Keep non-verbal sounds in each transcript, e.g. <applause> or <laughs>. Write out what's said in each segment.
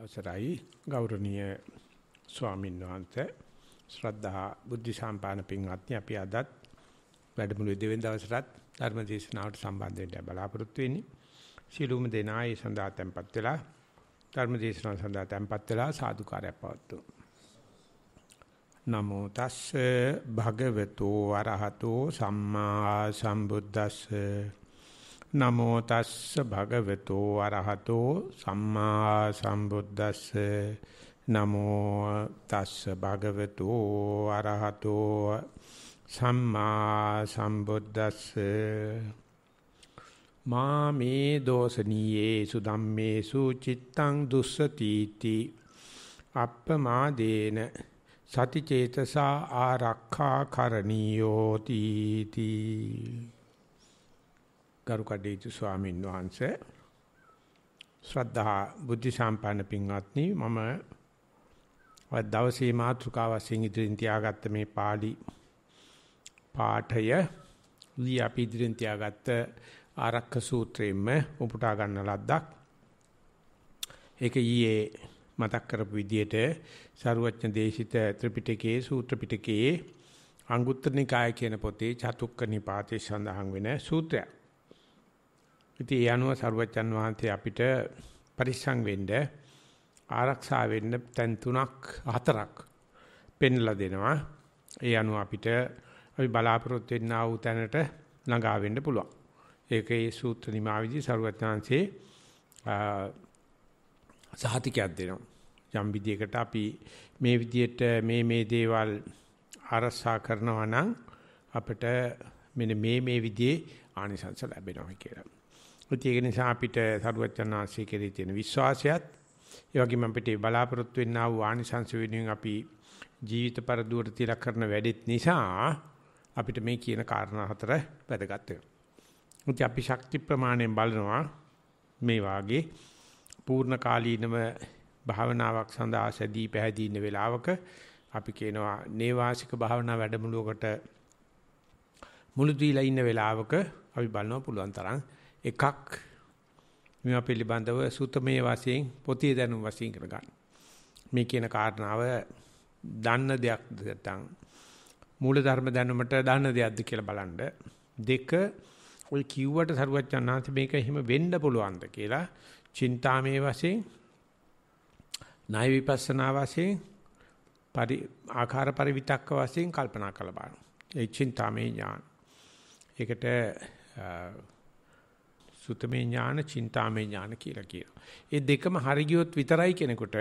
අවසරයි ගෞරවනීය ස්වාමීන් වහන්සේ ශ්‍රද්ධා බුද්ධ සම්පාදන පින්වත්නි අපි අදත් වැඩමුළුවේ දෙවෙනි දවසටත් ධර්ම දේශනාවට සම්බන්ධ වෙන්න බලාපොරොත්තු වෙන්නේ ශිළුම දෙනා ඒ සඳහා tempත් වෙලා ධර්ම දේශනාව සඳහා tempත් වෙලා සාදුකාරය පවත්වමු නමෝ තස්ස භගවතෝ අරහතෝ සම්මා සම්බුද්දස්ස නමෝ තස්ස භගවතෝ අරහතෝ සම්මා සම්බුද්දස්ස නමෝ තස්ස භගවතෝ අරහතෝ සම්මා සම්බුද්දස්ස මා මේ දෝසනීයේසු ධම්මේසු චිත්තං දුස්සතිති අප්පමාදේන සතිචේතසා ආරක්ඛා කරණීයෝ තීති ගරු කඩේතු ස්වාමීන් වහන්සේ ශ්‍රද්ධා බුද්ධ සම්පන්න පින්වත්නි මම දවසේ මාතෘකාව වශයෙන් ඉදිරින් තියාගත්ත මේ pāli පාඨය ලිය අපි ඉදිරින් තියාගත්ත ආරක්ක සූත්‍රයෙන්ම උපුටා ගන්න ලද්දක් ඒක ඊයේ මතක් කරපු විදිහට සරුවච්ඥ දේශිත ත්‍රිපිටකයේ සූත්‍ර පිටකයේ අංගුත්තර නිකාය කියන පොතේ චතුක්ක නිපාතේ සඳහන් වෙන සූත්‍රයක් ඉතින් ඒ අනුව සරුවච්චන් වහන්සේ අපිට පරිස්සම් වෙන්න ආරක්ෂා වෙන්න තැන් තුනක් හතරක් පෙන්ලා දෙනවා. ඒ අනුව අපිට අපි බලාපොරොත්තු වෙන්නා වූ තැනට ළඟා වෙන්න පුළුවන්. ඒකේ සූත්‍ර නිමාවේදී සරුවච්චන්සේ සහතිකයක් දෙනවා. යම් විදියකට අපි මේ විදියට මේ මේ දේවල් ආරක්ෂා කරනවා නම් අපිට මෙන්න මේ මේ විදිහේ ආනිසංස ලැබෙනවා කියලා. ඒක නිසා අපිට සරුවචනාංශයේ කෙරී තියෙන විශ්වාසයත් ඒ වගේම අපිට බලාපොරොත්තු වෙන්නා වූ ආනිසංස වෙනුවෙන් අපි ජීවිත පරිදුවට තියලා කරන වැඩෙත් නිසා අපිට මේ කියන කාරණා හතර වැදගත් වෙනවා. අපි ශක්ති ප්‍රමාණයෙන් බලනවා මේ වාගේ පූර්ණ කාලීනව භාවනාවක් සඳහා සැදී පැහැදී ඉන්න වෙලාවක අපි කියනවා නේවාසික භාවනා වැඩමුළුවකට මුළු දීලා ඉන්න වෙලාවක අපි බලනවා පුළුවන් තරම් එකක් මේවා පිළිබඳව සුතමේ වශයෙන් පොතේ දැනුම් වශයෙන් කර ගන්න. මේ කියන කාරණාව දන්න දෙයක් නැත්නම් මූල ධර්ම දැනුමට දන්න දෙයක්ද කියලා බලන්න. දෙක ඔය කිව්වට සරුවච්චන්නාන්ත මේක එහෙම වෙන්න පුළුවන්ද කියලා චින්තාමේ වශයෙන් ණය විපස්සනා වශයෙන් පරි ආකාර පරිවිතක්ක වශයෙන් කල්පනා කළ බලන්න. ඒ චින්තාමේ ඥාන. ඒකට සුතමේ ඥාන, චින්තාමේ ඥාන කියලා කියනවා. ඒ දෙකම හරි විතරයි කෙනෙකුට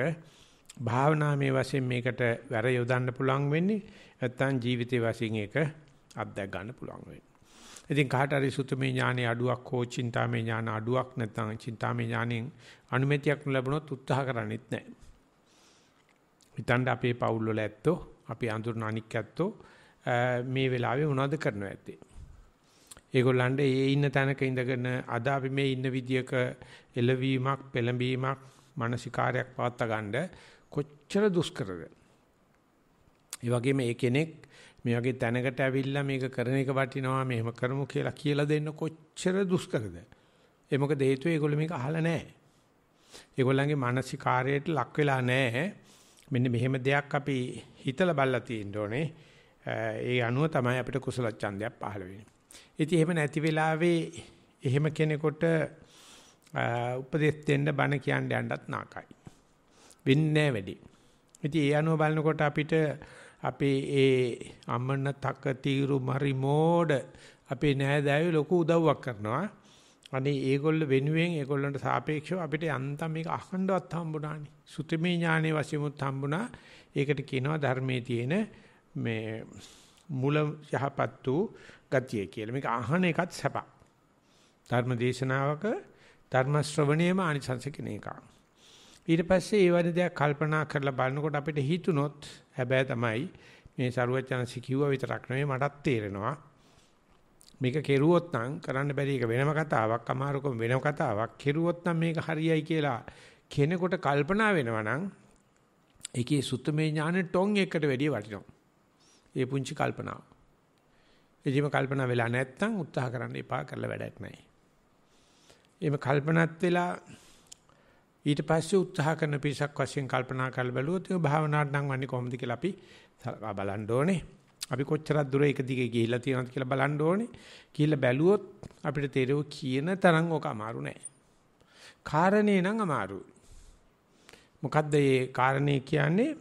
භාවනාමේ වශයෙන් මේකට වැර යොදන්න පුළුවන් වෙන්නේ. නැත්තම් ජීවිතේ වශයෙන් ඒක අත්දැක ගන්න පුළුවන් වෙන්නේ. ඉතින් කාට හරි සුතමේ ඥානේ අඩුවක් හෝ චින්තාමේ ඥාන අඩුවක් නැත්නම් චින්තාමේ ඥානෙන් අනුමැතියක් ලැබුණොත් උත්සාහ කරන්නේත් නැහැ. හිතන්න අපේ පවුල් වල ඇත්තෝ අපි අඳුරන අනික් ඇත්තෝ මේ වෙලාවේ මොනවද කරනවා ඇත්තේ ඒගොල්ලන්ට ඒ ඉන්න තැනක ඉඳගෙන අද අපි මේ ඉන්න විදියක එළවීමක් පෙළඹීමක් මානසිකාරයක් පවත්වා ගන්න කොච්චර දුෂ්කරද ඒ වගේම ඒ කෙනෙක් මේ වගේ තැනකට ඇවිල්ලා මේක කරන එක වටිනවා මෙහෙම කරමු කියලා කියලා දෙන්න කොච්චර දුෂ්කරද ඒ මොකද හේතුව ඒගොල්ලෝ මේක අහලා නැහැ ඒගොල්ලන්ගේ මානසිකාරයට ලක් වෙලා නැහැ මෙන්න මෙහෙම දෙයක් අපි හිතලා බලලා තියෙන්න ඕනේ ඒ අනුව තමයි අපිට කුසල ඡන්දයක් පහළ වෙන්නේ ඉතින් එහෙම නැති වෙලාවේ එහෙම කෙනෙකුට උපදෙස් දෙන්න බණ කියන්න යන්නත් නාකයි. වෙන්නේ වැඩි. ඉතින් ඒ අනුව බලනකොට අපිට අපේ ඒ අමන තක తీරු මරි මෝඩ අපේ නෑදෑයෝ ලොකු උදව්වක් කරනවා. අනේ ඒගොල්ල වෙනුවෙන් ඒගොල්ලන්ට සාපේක්ෂව අපිට යන්තම් මේක අහන්නවත් හම්බුණානේ. සුතමේ ඥානේ වශයෙන්මුත් හම්බුණා. ඒකට කියනවා ධර්මයේ තියෙන මේ මුල යහපත් වූ ගතිය කියලා. මේක අහන එකත් සැපක්. ධර්ම දේශනාවක ධර්ම ශ්‍රවණයේම ආනිසංස කියන එක. ඊට පස්සේ ඒ වගේ දෙයක් කල්පනා කරලා බලනකොට අපිට හිතුනොත් හැබැයි තමයි මේ සරුවචනසි කිව්වා විතරක් නෙමෙයි මටත් තේරෙනවා. මේක කෙරුවොත් නම් කරන්න බැරි එක වෙනම කතාවක්, අමාරුකම වෙනම කතාවක්. කෙරුවොත් නම් මේක හරියයි කියලා කෙනෙකුට කල්පනා වෙනවා නම් ඒකේ සුත්තමේ ඥානෙ ටොන් එකකට වැඩිය වටිනවා. ඒ පුංචි කල්පනාව. එදිම කල්පනා වෙලා නැත්නම් උත්සාහ කරන්න එපා කරලා වැඩක් නැහැ. එimhe කල්පනාත් වෙලා ඊට පස්සේ උත්සාහ කරන පිරිසක් වශයෙන් කල්පනා කරලා බැලුවොත් ඒ භාවනාවට නම් වන්නේ කොහොමද කියලා අපි බලන්න ඕනේ. අපි කොච්චරක් දුර එක දිගේ ගිහිලා තියෙනවද කියලා බලන්න ඕනේ. කියලා බැලුවොත් අපිට තේරෙව කියන තරම් ඔක අමාරු නෑ. කාරණේ නම් අමාරුයි. මොකද්ද මේ කාරණේ කියන්නේ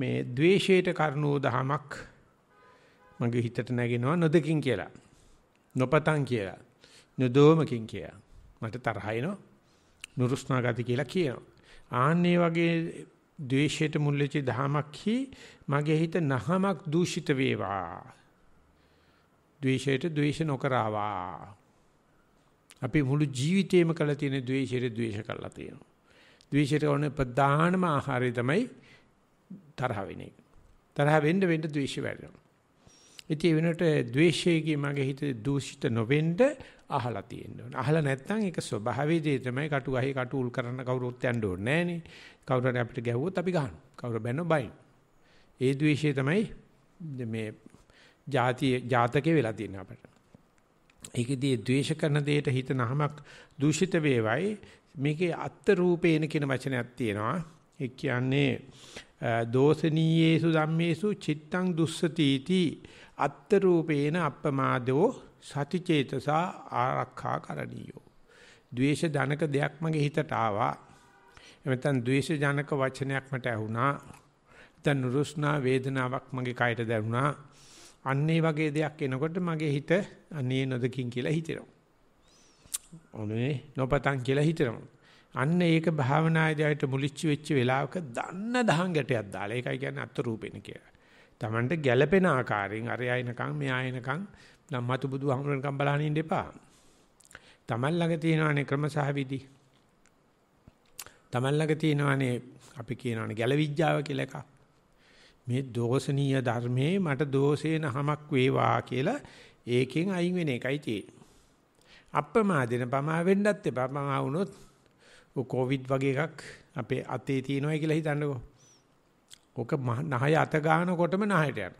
මේ द्वේෂයට කරුණෝ දහමක් මගේ හිතට නැගෙනවා නොදකින් කියලා. නොපතන් කියලා. නොදෝමකින් කියලා. මට තරහ එනවා. නුරුස්නා ගති කියලා කියනවා. ආන්නේ වගේ ද්වේෂයට මුල් වෙච්ච දහමක්හි මගේ හිත නහමක් දූෂිත වේවා. ද්වේෂයට ද්වේෂ නොකරවා. අපි මුළු ජීවිතේම කළ තියෙන ද්වේෂයට ද්වේෂ කළා තියෙනවා. ද්වේෂයට ඕනේ ප්‍රධානම ආහාරය තමයි තරහ වෙන එක. තරහ වෙන්න වෙන්න ද්වේෂ වැඩෙනවා. ඉතින් ඒ වෙනට ද්වේෂයේ මගේ හිතේ දූෂිත නොවෙන්න අහලා තියෙන්න ඕනේ. අහලා නැත්නම් ඒක ස්වභාවයේදී තමයි කටු අහි කටු උල් කරන කවුරුත් යන්න ඕනේ නෑනේ. කවුරු හරි අපිට ගැහුවොත් අපි ගහනවා. කවුරු බැනෝ බයින්. ඒ ද්වේෂය තමයි මේ ಜಾති ජාතකේ වෙලා තියෙන අපට. ඒකෙදී ද්වේෂ කරන දෙයට හිත නහමක් දූෂිත වේවයි. මේකේ අත්ත රූපේන කියන වචනයක් තියෙනවා. ඒ කියන්නේ දෝසනීයේසු ධම්මේසු චිත්තං දුස්සතිති අත්ත රූපේන අප්පමාදෝ සතිචේතසා ආරක්ෂා කරණියෝ. ද්වේෂ ජනක දෙයක් මගේ හිතට ආවා. එමෙතන ද්වේෂ ජනක වචනයක් මට ඇහුණා. දැන් නුරුස්නා වේදනාවක් මගේ කයට දැනුණා. අන්න ඒ වගේ දෙයක් එනකොට මගේ හිත අනේ නොදකින් කියලා හිතෙනවා. ඔනේ නොපතන් කියලා හිතෙනවා. අන්න ඒක භාවනායදයට මුලිච්ච වෙච්ච වෙලාවක දන්න දහංගටයක් දාලා. ඒකයි කියන්නේ අත්තු රූපෙන කියලා. Tamanට ගැළපෙන ආකාරයෙන් අර ආයනකම් මේ ආයනකම් නම් මතු බුදු හමුරනකම් බලහන් ඉන්න එපා. Taman ළඟ තියෙනවානේ ක්‍රමසහ විදි. Taman ළඟ තියෙනවානේ අපි කියනවානේ ගැලවිඥාව කියලා එකක්. මේ දෝෂණීය ධර්මයේ මට දෝෂේන හමක් වේවා කියලා ඒකෙන් අයින් වෙන එකයි තියෙන්නේ. අප්‍රමාදින පමා වෙන්නත් එපා. පමා වුණොත් කොවිඩ් වගේ එකක් අපේ අතේ තියෙනවා කියලා හිතන්නකෝ. ඔක නහය අත ගන්නකොටම නහයට යන.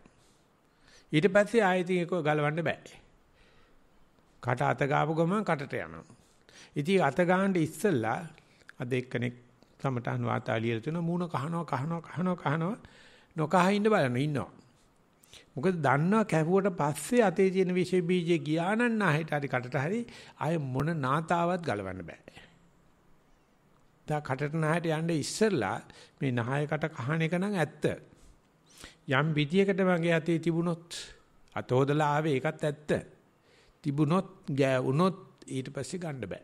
ඊට පස්සේ ආයෙත් ඒක ගලවන්න බෑ. කට අත ගාපු ගමන් කටට යනවා. ඉතින් අත ගන්න ඉස්සෙල්ලා අද එක්කෙනෙක් සමටහන් වාතාලියල තුන මූණ කහනවා කහනවා කහනවා කහනවා නොකහ ඉන්න බලන ඉන්නවා. මොකද දන්නවා කැපුවට පස්සේ අතේ තියෙන විෂ බීජය ගියා නම් නැහැට හරි කටට හරි ආය මොන නාතාවත් ගලවන්න බෑ. දැන් කටට නහයට යන්න ඉස්සෙල්ලා මේ නහයකට කහන එක නම් ඇත්ත. යම් විදියකට මගේ අතේ තිබුණොත් අතෝදලා ආවේ ඒකත් ඇත්ත. තිබුණොත් ගෑවුනොත් ඊට පස්සේ ගන්න බෑ.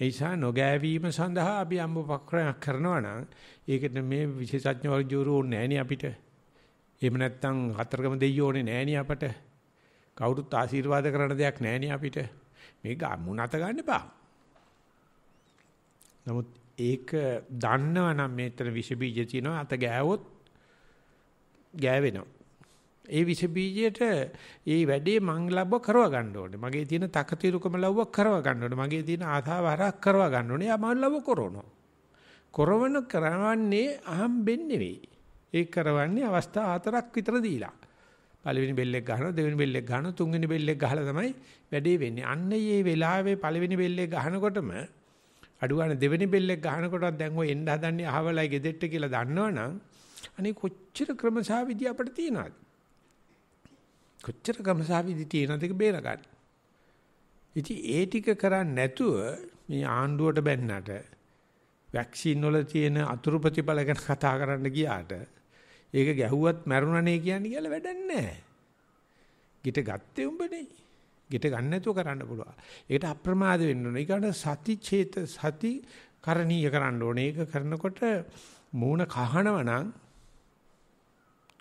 ඒ නිසා නොගෑවීම සඳහා අපි අම්බ පක්‍රයක් කරනවා නම් ඒකට මේ විශේෂඥ වර්ජෝරු ඕනේ නෑනේ අපිට. එහෙම නැත්නම් හතරගම දෙයියෝ ඕනේ නෑනේ අපට. කවුරුත් ආශිර්වාද කරන දෙයක් නෑනේ අපිට. මේක මුණත ගන්න බෑ. නමුත් ඒක දන්නව නම් මේතර විෂ බීජ තියෙනවා අත ගෑවොත් ගෑවෙනවා. ඒ විෂ බීජයට ඒ වැඩේ මං ලබව කරව ගන්න ඕනේ. මගේ තියෙන තකතිරුකම ලබව කරව ගන්න ඕනේ. මගේ තියෙන ආසාව හරක් කරව ගන්න ඕනේ. යා මං ලබව කරනවා. කරවන කරවන්නේ අහම්බෙන් නෙවෙයි. ඒ කරවන්නේ අවස්ථා හතරක් විතර දීලා. පළවෙනි බෙල්ලෙක් ගහනවා දෙවෙනි බෙල්ලෙක් ගහනවා තුන්වෙනි බෙල්ලෙක් ගහලා තමයි වැඩේ වෙන්නේ. අන්න ඒ වෙලාවේ පළවෙනි බෙල්ලේ ගහනකොටම අඩුවාන දෙවෙනි බෙල්ලෙක් ගහනකොටත් දැන් ඔය එන්න හදන්නේ අහවලයි ගෙදෙට්ට කියලා දන්නවනම් අනේ කොච්චර ක්‍රමසාවිදි අපිට තියනවද? කොච්චර ක්‍රමසාවිදි තියනවද ඒක බේරගන්න. ඉතින් ඒ ටික කරන්නේ නැතුව මේ ආණ්ඩුවට බැන්නට වැක්සින් වල තියෙන අතුරු ප්‍රතිඵල ගැන කතා කරන්න ගියාට ඒක ගැහුවත් මැරුණනේ කියන්නේ කියලා වැඩක් නැහැ. ගිට ගත්තේ උඹනේ. ගෙට ගන්න නැතුව කරන්න පුළුවන්. ඒකට අප්‍රමාද වෙන්න ඕනේ. ඊකට සති චේත සති කරණීය කරන්න ඕනේ. ඒක කරනකොට මූණ කහනවා නම්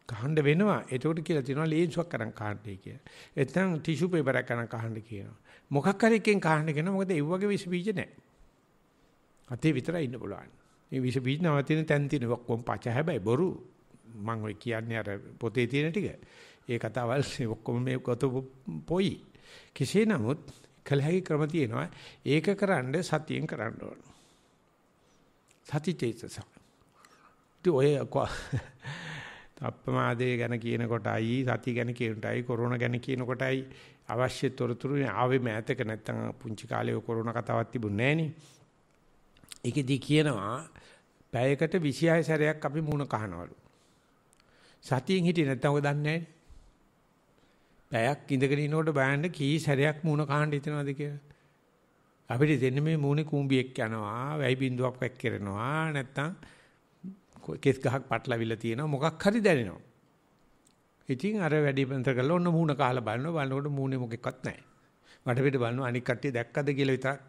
කහන්න වෙනවා. එතකොට කියලා තියෙනවා ලේන්සුවක් කරන් කහන්නයි කියලා. එතන ටිෂු පේපරයක් කරන් කහන්න කියනවා. මොකක් හරි එකකින් කහන්න කියනවා. මොකද ඒ වගේ විස බීජ නැහැ. අතේ විතරයි ඉන්න පුළුවන්. මේ විස බීජ නවතින තැන් තියෙන ඔක්කොම පච හැබැයි බොරු. මම ඔය කියන්නේ අර පොතේ තියෙන ටික. ඒ කතාවල් ඔක්කොම මේ ගොත පොයි. කෙසේ නමුත් කළ හැකි ක්‍රම තියෙනවා. ඒක කරන්න සතියෙන් කරන්න ඕන. සති චේතස. ඔය <laughs> අප්‍රමාදයේ ගැන කියනකොටයි සති ගැන කියනටයි කොරෝනා ගැන කියනකොටයි අවශ්‍ය තොරතුරු ආවේ මෑතක නැත්තම් පුංචි කාලේ ඔය කොරෝනා කතාවක් තිබුණේ නෑනේ. ඒකෙදී කියනවා පැයකට 26 සැරයක් අපි මුණ කහනවලු. සතියෙන් හිටියේ නැත්තම් ඔක දන්නේ නෑනේ. පැයක් ඉඳගෙන ඉනකොට බලන්න කී සැරයක් මූණ කාණ්ඩ හිතනවද කියලා. අපිට දෙන්නේ මේ මූණේ කූඹියක් යනවා, වැයි බින්දුවක් වැක් කරනවා, නැත්තම් කෙස් ගහක් පටලවිලා තියෙනවා මොකක් හරි දැනෙනවා. ඉතින් අර වැඩි පන්තර කරලා ඔන්න මූණ කහලා බලනවා බලනකොට මූණේ මොකෙක්වත් නැහැ. මඩ පිට බලනවා අනික් කට්ටිය දැක්කද කියලා විතරක්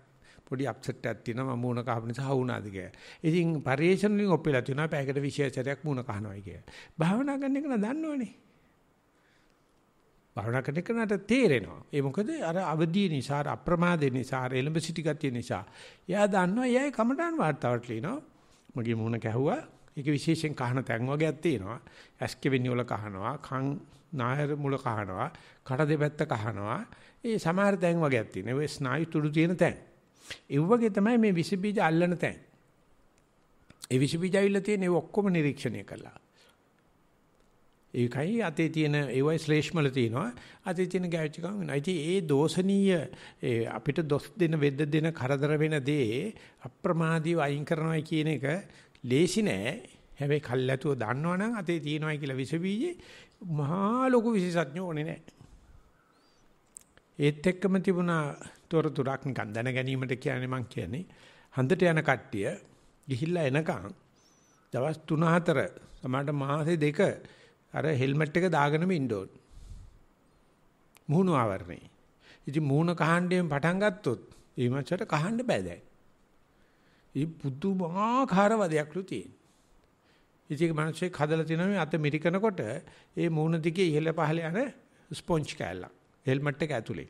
පොඩි අප්සෙට් එකක් තියෙනවා මම මූණ කහපු නිසා වුණාද කියලා. ඉතින් පරිේෂණ වලින් ඔප්පෙලා තියෙනවා පැයකට විශේෂ සැරයක් මූණ කහනවායි කියලා. භාවනා කරන එක නම් දන්නවනේ. භාවනා කරන කෙනාට තේරෙනවා. ඒ මොකද අර අවදිය නිසා, අප්‍රමාදේ නිසා, එලඹ සිටි ගතිය නිසා. එයා දන්නවා එයාගේ කමඨාන් වார்த்தාවට ලිනවා. මගේ මූණ කැහුවා. ඒක විශේෂයෙන් කහන තැන් වගේක් තියෙනවා. ඇස් කෙවෙනි වල කහනවා, කන් නායර මුල කහනවා, කට දෙපැත්ත කහනවා. ඒ සමහර තැන් වගේක් තියෙනවා. ඒ ස්නායු තුඩු තියෙන තැන්. ඒ වගේ තමයි මේ විස බීජ අල්ලන තැන්. ඒ විස බීජ අවිල්ල තියෙන ඒ ඔක්කොම නිරීක්ෂණය කළා. ඒකයි අතේ තියෙන ඒවයි ශ්ලේෂ්මල තියෙනවා. අතේ තියෙන ගැවිච්චකම් වෙනවා. ඉතින් ඒ දෝෂණීය අපිට දොස් දෙන වෙද්ද දෙන කරදර වෙන දේ අප්‍රමාදීව අයින් කරනවා කියන එක ලේසි නෑ. හැබැයි කල්ැතුව දන්නවනම් අතේ තියෙනවා කියලා විස බීජේ මහා ලොකු විශේෂඥ ඕනේ නෑ. ඒත් එක්කම තිබුණා තොරතුරක් නිකන් දැන ගැනීමට කියන්නේ මං කියන්නේ හන්දට යන කට්ටිය ගිහිල්ලා එනකන් දවස් 3-4 සමහරට මාසේ 2 අර හෙල්මට් එක දාගෙනම ඉන්න ඕන. මුහුණු ආවරණේ. ඉතින් මුහුණ කහණ්ඩයෙන් පටන් ගත්තොත් ඒ මචට කහන්න බෑ දැන්. ඒ පුදුමාකාර වදයක්ලු තියෙන. ඉතින් ඒක මිනිස්සේ හදලා තිනවා මේ අත මිරිකනකොට ඒ මුහුණ දිගේ ඉහළ පහළ යන ස්පොන්ජ් කෑල්ලක් හෙල්මට් එක ඇතුලේ.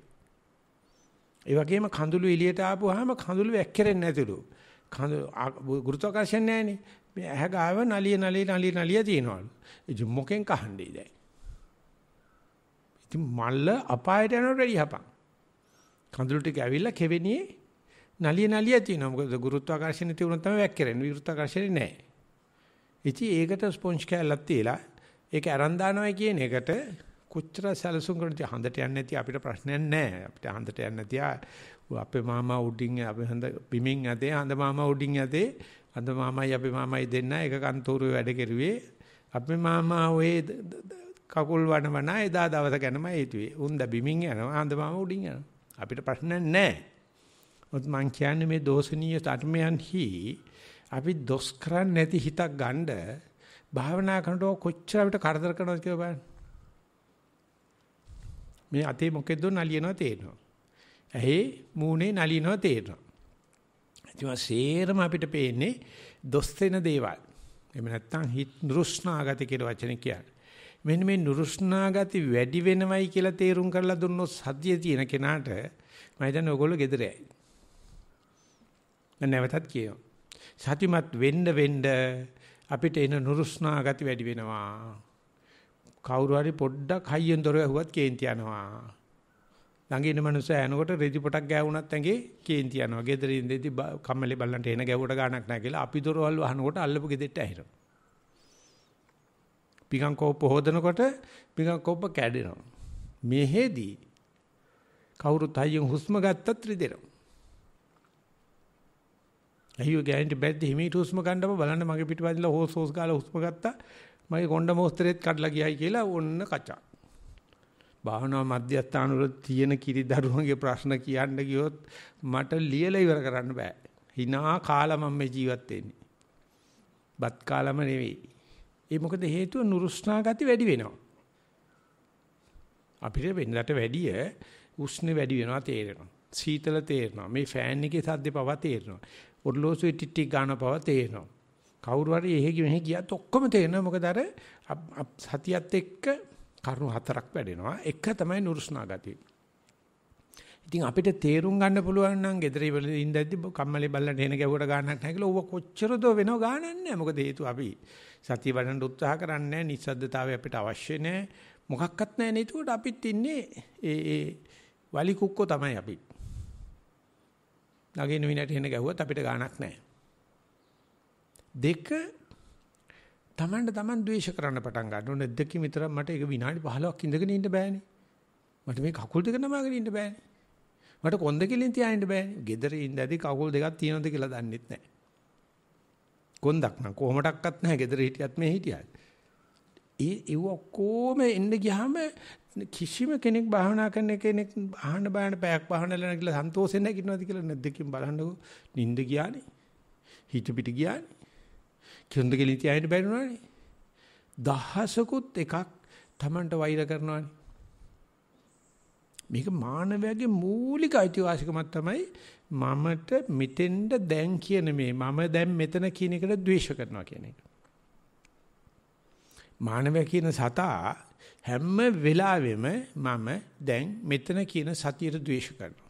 ඒ වගේම කඳුළු එළියට ආපුවාම කඳුළු වැක්කරෙන්නේ නැතිලු. කඳ ගුරුත්වාකර්ෂණ නැහැනේ. මේ ඇහ ගාව නලිය නලිය නලිය නලිය තියනවලු. ඉතින් මොකෙන් කහන්නේ දැන්? ඉතින් මල්ල අපායට යනවට වැඩි හපක්. කඳුළු ටික ඇවිල්ලා කෙවෙනියේ නලිය නලිය තියෙනවා. මොකද ගුරුත්වාකර්ෂණ තියුණොත් තමයි වැක්කරන්නේ. විරුත්වාකර්ෂණේ නැහැ. ඉතින් ඒකට ස්පොන්ජ් කැල්ලක් තියලා ඒක අරන් දානවා කියන එකට කොච්චර සැලසුම් කරනද හඳට යන්නේ නැති අපිට ප්‍රශ්නයක් නැහැ. අපිට හඳට යන්නේ නැති අපේ මාමා උඩින් අපේ හඳ බිමින් ඇතේ හඳ මාමා උඩින් ඇතේ හඳ මාමයි අපේ මාමයි දෙන්න එක කන්තෝරුවේ වැඩ කෙරුවේ අපේ මාමා ඔය කකුල් වනවන එදා දවස ගැනම හේතුවේ. උන්ද බිමින් යනවා හඳ මාමා උඩින් යනවා. අපිට ප්‍රශ්න නැහැ. මුත් මං කියන්නේ මේ දෝෂණීය ධර්මයන්හි අපි දොස් කරන්නේ නැති හිතක් ගන්න භාවනා කරනකොට කොච්චර අපිට කරදර කරනවද කියලා බලන්න. මේ අතේ මොකෙද්දෝ නලියනවා තේනවා. ඇහි මූණේ නලිනව තේරෙනවා. ඉතින් සේරම අපිට පේන්නේ දොස්තෙන දේවල්. එහෙම නැත්නම් හිත් නුරුස්නාගති කියලා වචනේ කියන්නේ. මෙන්න මේ නුරුස්නාගති වැඩි වෙනවයි කියලා තේරුම් කරලා දුන්නොත් සතිය තියෙන කෙනාට මම හිතන්නේ ඔයගොල්ලෝ gedera යයි. මම නැවතත් කියනවා. සතිමත් වෙන්න වෙන්න අපිට එන නුරුස්නාගති වැඩි වෙනවා. කවුරු හරි පොඩ්ඩක් හයියෙන් දොර ඇහුවත් කේන්ති යනවා. ළඟ ඉන්න මනුස්සයා එනකොට රෙදි පොටක් ගෑවුණත් ඇඟේ කේන්ති යනවා. ගෙදර ඉඳි කම්මැලි බල්ලන්ට එන ගැවුවට ගාණක් නැහැ කියලා අපි දොරවල් වහනකොට අල්ලපු ගෙදෙට්ට ඇහිරනවා. පිඟන් කෝප්ප හොදනකොට පිඟන් කෝප්ප කැඩෙනවා. මෙහෙදී කවුරුත් අයියෙන් හුස්ම ගත්තත් රිදෙනවා. අයියෝ ගෑනිට බැද්ද හිමීට හුස්ම ගන්නව බලන්න මගේ පිටිපස්සෙලා හොස් හොස් ගාලා හුස්ම ගත්තා. මගේ කොණ්ඩ මොස්තරෙත් කඩලා ගියයි කියලා ඔන්න කචා. භාවනා මධ්‍යස්ථාන වල තියෙන කිරි දරුවන්ගේ ප්‍රශ්න කියන්න ගියොත් මට ලියලා ඉවර කරන්න බෑ. hina කාලා මම මේ ජීවත් වෙන්නේ. බත් කාලම නෙවෙයි. ඒ මොකද හේතුව නුරුස්නා ගති වැඩි වෙනවා. අපිට වෙනදට වැඩිය උෂ්ණ වැඩි වෙනවා තේරෙනවා. සීතල තේරෙනවා. මේ ෆෑන් එකේ සද්දේ පවා තේරෙනවා. ඔර්ලෝසුවේ ටිටි ගන්න පවා තේරෙනවා. කවුරු හරි එහෙ මෙහෙ ගියත් ඔක්කොම තේරෙනවා. මොකද අර සතියත් එක්ක කරුණු හතරක් වැඩෙනවා. එක තමයි නුරුස්නා ගතිය. ඉතින් අපිට තේරුම් ගන්න පුළුවන් නම් gedare ඉවල ඉඳද්දි කම්මලේ බල්ලන්ට එන ගැවුවට ගන්නක් නැහැ කියලා ඌව කොච්චර දෝ වෙනව ගානක් නැහැ. මොකද හේතුව අපි සතිය වඩන්න උත්සාහ කරන්නේ නැහැ. නිස්සද්දතාවය අපිට අවශ්‍ය නැහැ. මොකක්වත් නැහැ නේතුවට අපිත් ඉන්නේ ඒ ඒ වලි කුක්කෝ තමයි අපි. නගින විනාඩියට එන ගැහුවත් අපිට ගානක් නැහැ. දෙක තමන්ට තමන් ද්වේෂ කරන්න පටන් ගන්න. ඔන්න දෙකකින් විතර මට ඒක විනාඩි 15ක් ඉඳගෙන ඉන්න බෑනේ. මට මේ කකුල් දෙක නමාගෙන ඉන්න බෑනේ. මට කොන්ද කෙලින් තියාගෙන බෑනේ. gedare ඉඳදී කකුල් දෙකක් තියෙනවද කියලා දන්නෙත් නැහැ. කොන්දක් නම් කොහොමඩක්වත් නැහැ gedare හිටියත් මේ හිටියත්. ඒ ඒව ඔක්කොම එන්න ගියාම කිසිම කෙනෙක් භාවනා කරන කෙනෙක් අහන්න බයන පැයක් භාවනා කරන කියලා සන්තෝෂෙන් නැගිටිනවද කියලා නැද්දකින් බලන්නකො නිින්ද ගියානේ හිත පිට ගියානේ කිඳ කෙලින් තියාගෙන බැරිුණානේ. දහසකුත් එකක් Tamanට වෛර කරනවානේ. මේක මානවයාගේ මූලික අයිතිවාසිකමක් තමයි මමට මෙතෙන්ද දැන් කියන මේ මම දැන් මෙතන කියන එකට ද්වේෂ කරනවා කියන එක. මානවයා කියන සතා හැම වෙලාවෙම මම දැන් මෙතන කියන සතියට ද්වේෂ කරනවා.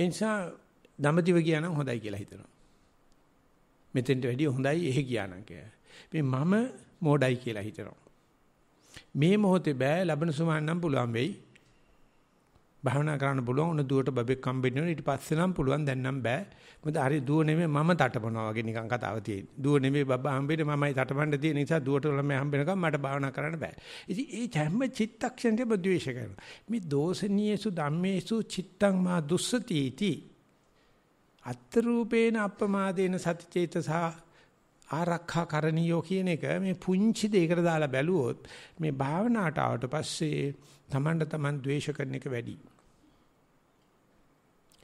ඒ නිසා දඹදිව ගියා නම් හොඳයි කියලා හිතනවා. මෙතෙන්ට වැඩිය හොඳයි එහෙ ගියානම් මේ මම මෝඩයි කියලා හිතනවා. මේ මොහොතේ බෑ ලබන සුමාන නම් පුළුවන් වෙයි. භාවනා කරන්න පුළුවන් උන දුවට බබෙක් හම්බෙන්න ඕන ඊට පස්සේ නම් පුළුවන් දැන් නම් බෑ. මොකද හරි දුව නෙමෙයි මම තටබනවා වගේ නිකන් කතාව තියෙන්නේ. දුව නෙමෙයි බබා හම්බෙන්නේ මමයි තටබන්න තියෙන නිසා දුවට ළමයි හම්බෙනකම් මට භාවනා කරන්න බෑ. ඉතින් ඒ හැම චිත්තක්ෂණයකම ද්වේෂ කරනවා. මේ දෝෂණීයසු ධම්මේසු චිත්තං මා දුස්සති ඉති අත්තරූපේන අප්පමාදේන සතිචේතසහ ආරක්ෂා කරණියෝ කියන එක මේ පුංචි දෙයකට දාලා බැලුවොත් මේ භාවනාවට ආවට පස්සේ තමන්ට තමන් ද්වේෂ කරන එක වැඩි.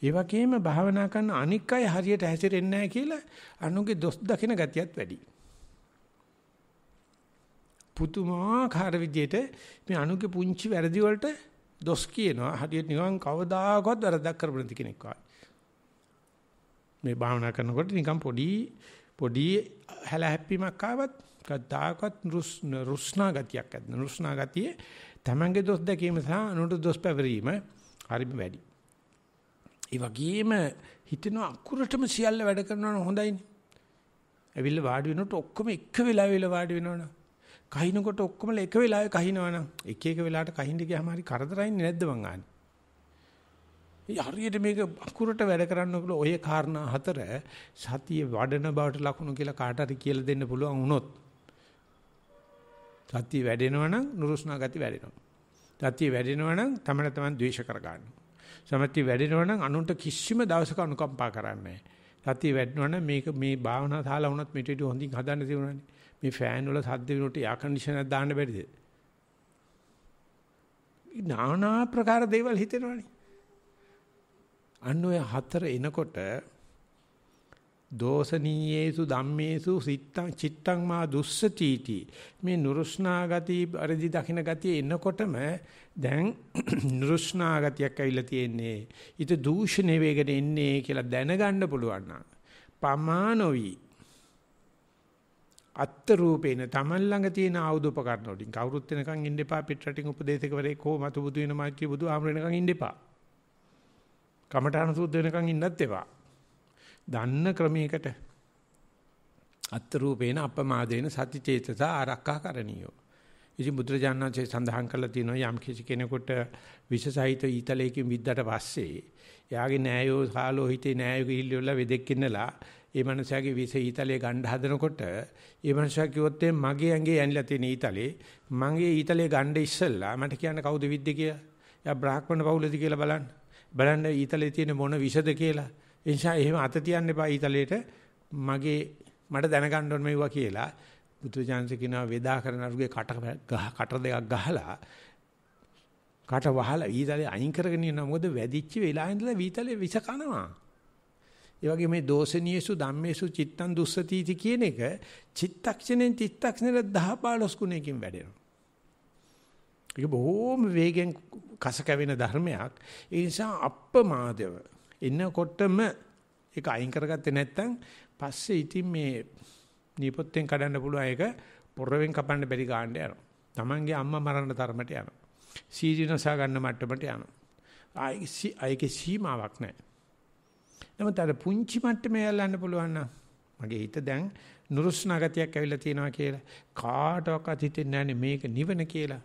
ඒ වගේම භාවනා කරන අනික් අය හරියට හැසිරෙන්නේ නැහැ කියලා අනුගේ දොස් දකින ගතියත් වැඩි. පුතුමාකාර විදියට මේ අනුගේ පුංචි වැරදි වලට දොස් කියනවා. හරියට නිකන් කවදාකවත් වැරදක් කරපු නැති කෙනෙක් වගේ. මේ භාවනා කරනකොට නිකන් පොඩි පොඩි හැලහැප්පීමක් ආවත් කද්දාකවත් රුස්නා ගතියක් ඇද්ද රුස්නා ගතිය තමන්ගේ දොස් දැකීම සහ අනුන්ට දොස් පැවරීම හරිම වැඩි. ඒ වගේම හිතෙන අකුරටම සියල්ල වැඩ කරනවා නම් හොඳයිනේ. ඇවිල්ලා වාඩි වෙනකොට ඔක්කොම එක වෙලාවෙල වාඩි වෙනවනම් කහිනකොට ඔක්කොම එක වෙලාවෙ කහිනවනම් එක එක වෙලාවට කහින්න ගියාම හරි කරදරයින්නේ නැද්ද මං ආන්නේ. ඒ හරියට මේක අකුරට වැඩ කරන්න කියලා ඔය කාරණා හතර සතිය වඩන බවට ලකුණු කියලා කාට හරි කියලා දෙන්න පුළුවන් වුණොත් සතිය වැඩෙනවා නම් නුරුස්නා ගති වැඩෙනවා. සතිය වැඩෙනවා නම් තමන තමන් ද්වේෂ කර ගන්නවා. සමතිය වැඩෙනවා නම් අනුන්ට කිසිම දවසක අනුකම්පා කරන්නේ නැහැ. සතිය වැඩෙනවා නම් මේක මේ භාවනා ශාලා වුණත් මේ ටික හොඳින් හදන්න තියුණානේ. මේ ෆෑන් වල සද්ද වෙනකොට එයා කන්ඩිෂනර් දාන්න බැරිද? නානා ප්‍රකාර දේවල් හිතෙනවානේ. අන්න ඔය හතර එනකොට දෝසනීයේසු ධම්මේසු සිත්තං චිත්තං මා දුස්සචීති මේ නුරුස්නා ගති අරදි දකින්න ගතිය එනකොටම දැන් <clears throat> නුරුස්නා ගතියක් ඇවිල්ලා තියෙන්නේ ඊට දූෂණ වේගට එන්නේ කියලා දැනගන්න පුළුවන් නම් පමානොවි අත්ත රූපේන තමන් ළඟ තියෙන ආයුධ උපකරණ වලින් කවුරුත් වෙනකන් ඉන්න එපා පිට රටින් උපදේශකවරේ කොහොමතු බුදු වෙන මාත්‍ය බුදු ආමරණකන් ඉන්න එපා කමඨාන සුද්ධ වෙනකන් ඉන්නත් එපා. දන්න ක්‍රමයකට අත්රූපේන අපමාදේන සති චේතස ආරක්ෂා කරණියෝ. ඉතින් බුදුරජාණන්සේ සඳහන් කරලා තියෙනවා යම් කිසි කෙනෙකුට විශේෂයිත ඊතලයකින් විද්දට පස්සේ එයාගේ නෑයෝ සාලෝ හිතේ නෑයෝ කිල්ලෙලා වෙදෙක් ඉන්නලා ඒ මනුස්සයාගේ විස ඊතලයේ ගන්න හදනකොට ඒ මනුස්සයා කිව්වොත් මගේ ඇඟේ ඇනිලා තියෙන ඊතලේ මගේ ඊතලේ ගන්න ඉස්සෙල්ලා මට කියන්න කවුද විද්ද කියලා. එයා බ්‍රාහ්මණ පවුලද කියලා බලන්න. බලන්න ඊතලේ තියෙන මොන විෂද කියලා. ඒ නිසා එහෙම අත තියන්න එපා ඊතලේට මගේ මට දැනගන්න ඕන මේවා කියලා. බුදුචාන්ස කියනවා වේදා කරන අරුගේ කට කට දෙකක් ගහලා කට වහලා ඊතලේ අයින් කරගෙන යනවා. මොකද වැදිච්ච වෙලා ඉඳලා වීතලේ විස කනවා. ඒ වගේ මේ දෝෂණීයසු ධම්මේසු චිත්තං දුස්සතිති කියන එක චිත්තක්ෂණෙන් චිත්තක්ෂණෙ 10 15 ගුණයකින් වැඩෙනවා. ඒක බොහෝම වේගෙන් කස කැවෙන ධර්මයක්. ඒ නිසා අප්‍රමාදව එනකොටම ඒක අයින් කරගත්තේ නැත්නම් පස්සේ ඉතින් මේ නියපොත්තෙන් කඩන්න පුළුවන් ඒක පොරවෙන් කපන්න බැරි ගන්න යනවා. Tamange අම්මා මරන්න තරමට යනවා. සීජිනසා ගන්න මට්ටමට යනවා. ආයේ ආයේ සීමාවක් නැහැ. නමුත් අර පුංචි මට්ටමේ යල්ලන්න පුළුවන් නම් මගේ හිත දැන් නුරුස්නා ගතියක් ඇවිල්ලා තියෙනවා කියලා කාටවත් හිතෙන්නේ නැහැ මේක නිවන කියලා.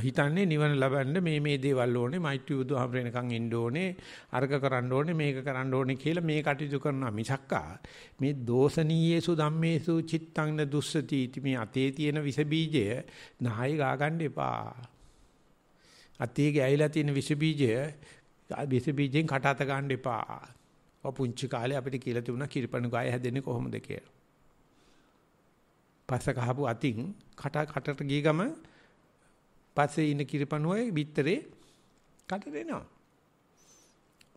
හිතන්නේ නිවන ලබන්න මේ මේ දේවල් ඕනේ මෛත්‍රී බුදුහාමර එනකන් ඉන්න ඕනේ අර්ග කරන්න ඕනේ මේක කරන්න ඕනේ කියලා මේ කටයුතු කරනවා මිසක්කා මේ දෝසනීයේසු ධම්මේසු චිත්තං දුස්සති इति මේ අතේ තියෙන විස බීජය නහය ගා ගන්න එපා අතේ ගෑවිලා තියෙන විස බීජය විස බීජෙන් කට අත ගන්න එපා වපුංචි කාලේ අපිට කියලා තිබුණා කිරිපණු ගාය හැදෙන්නේ කොහොමද කියලා පස්ස කහපු අතින් කට කටට ගිය ගම පස්සේ ඉන්න කිරිපණුවේ බිත්තරේ කට දෙනවා.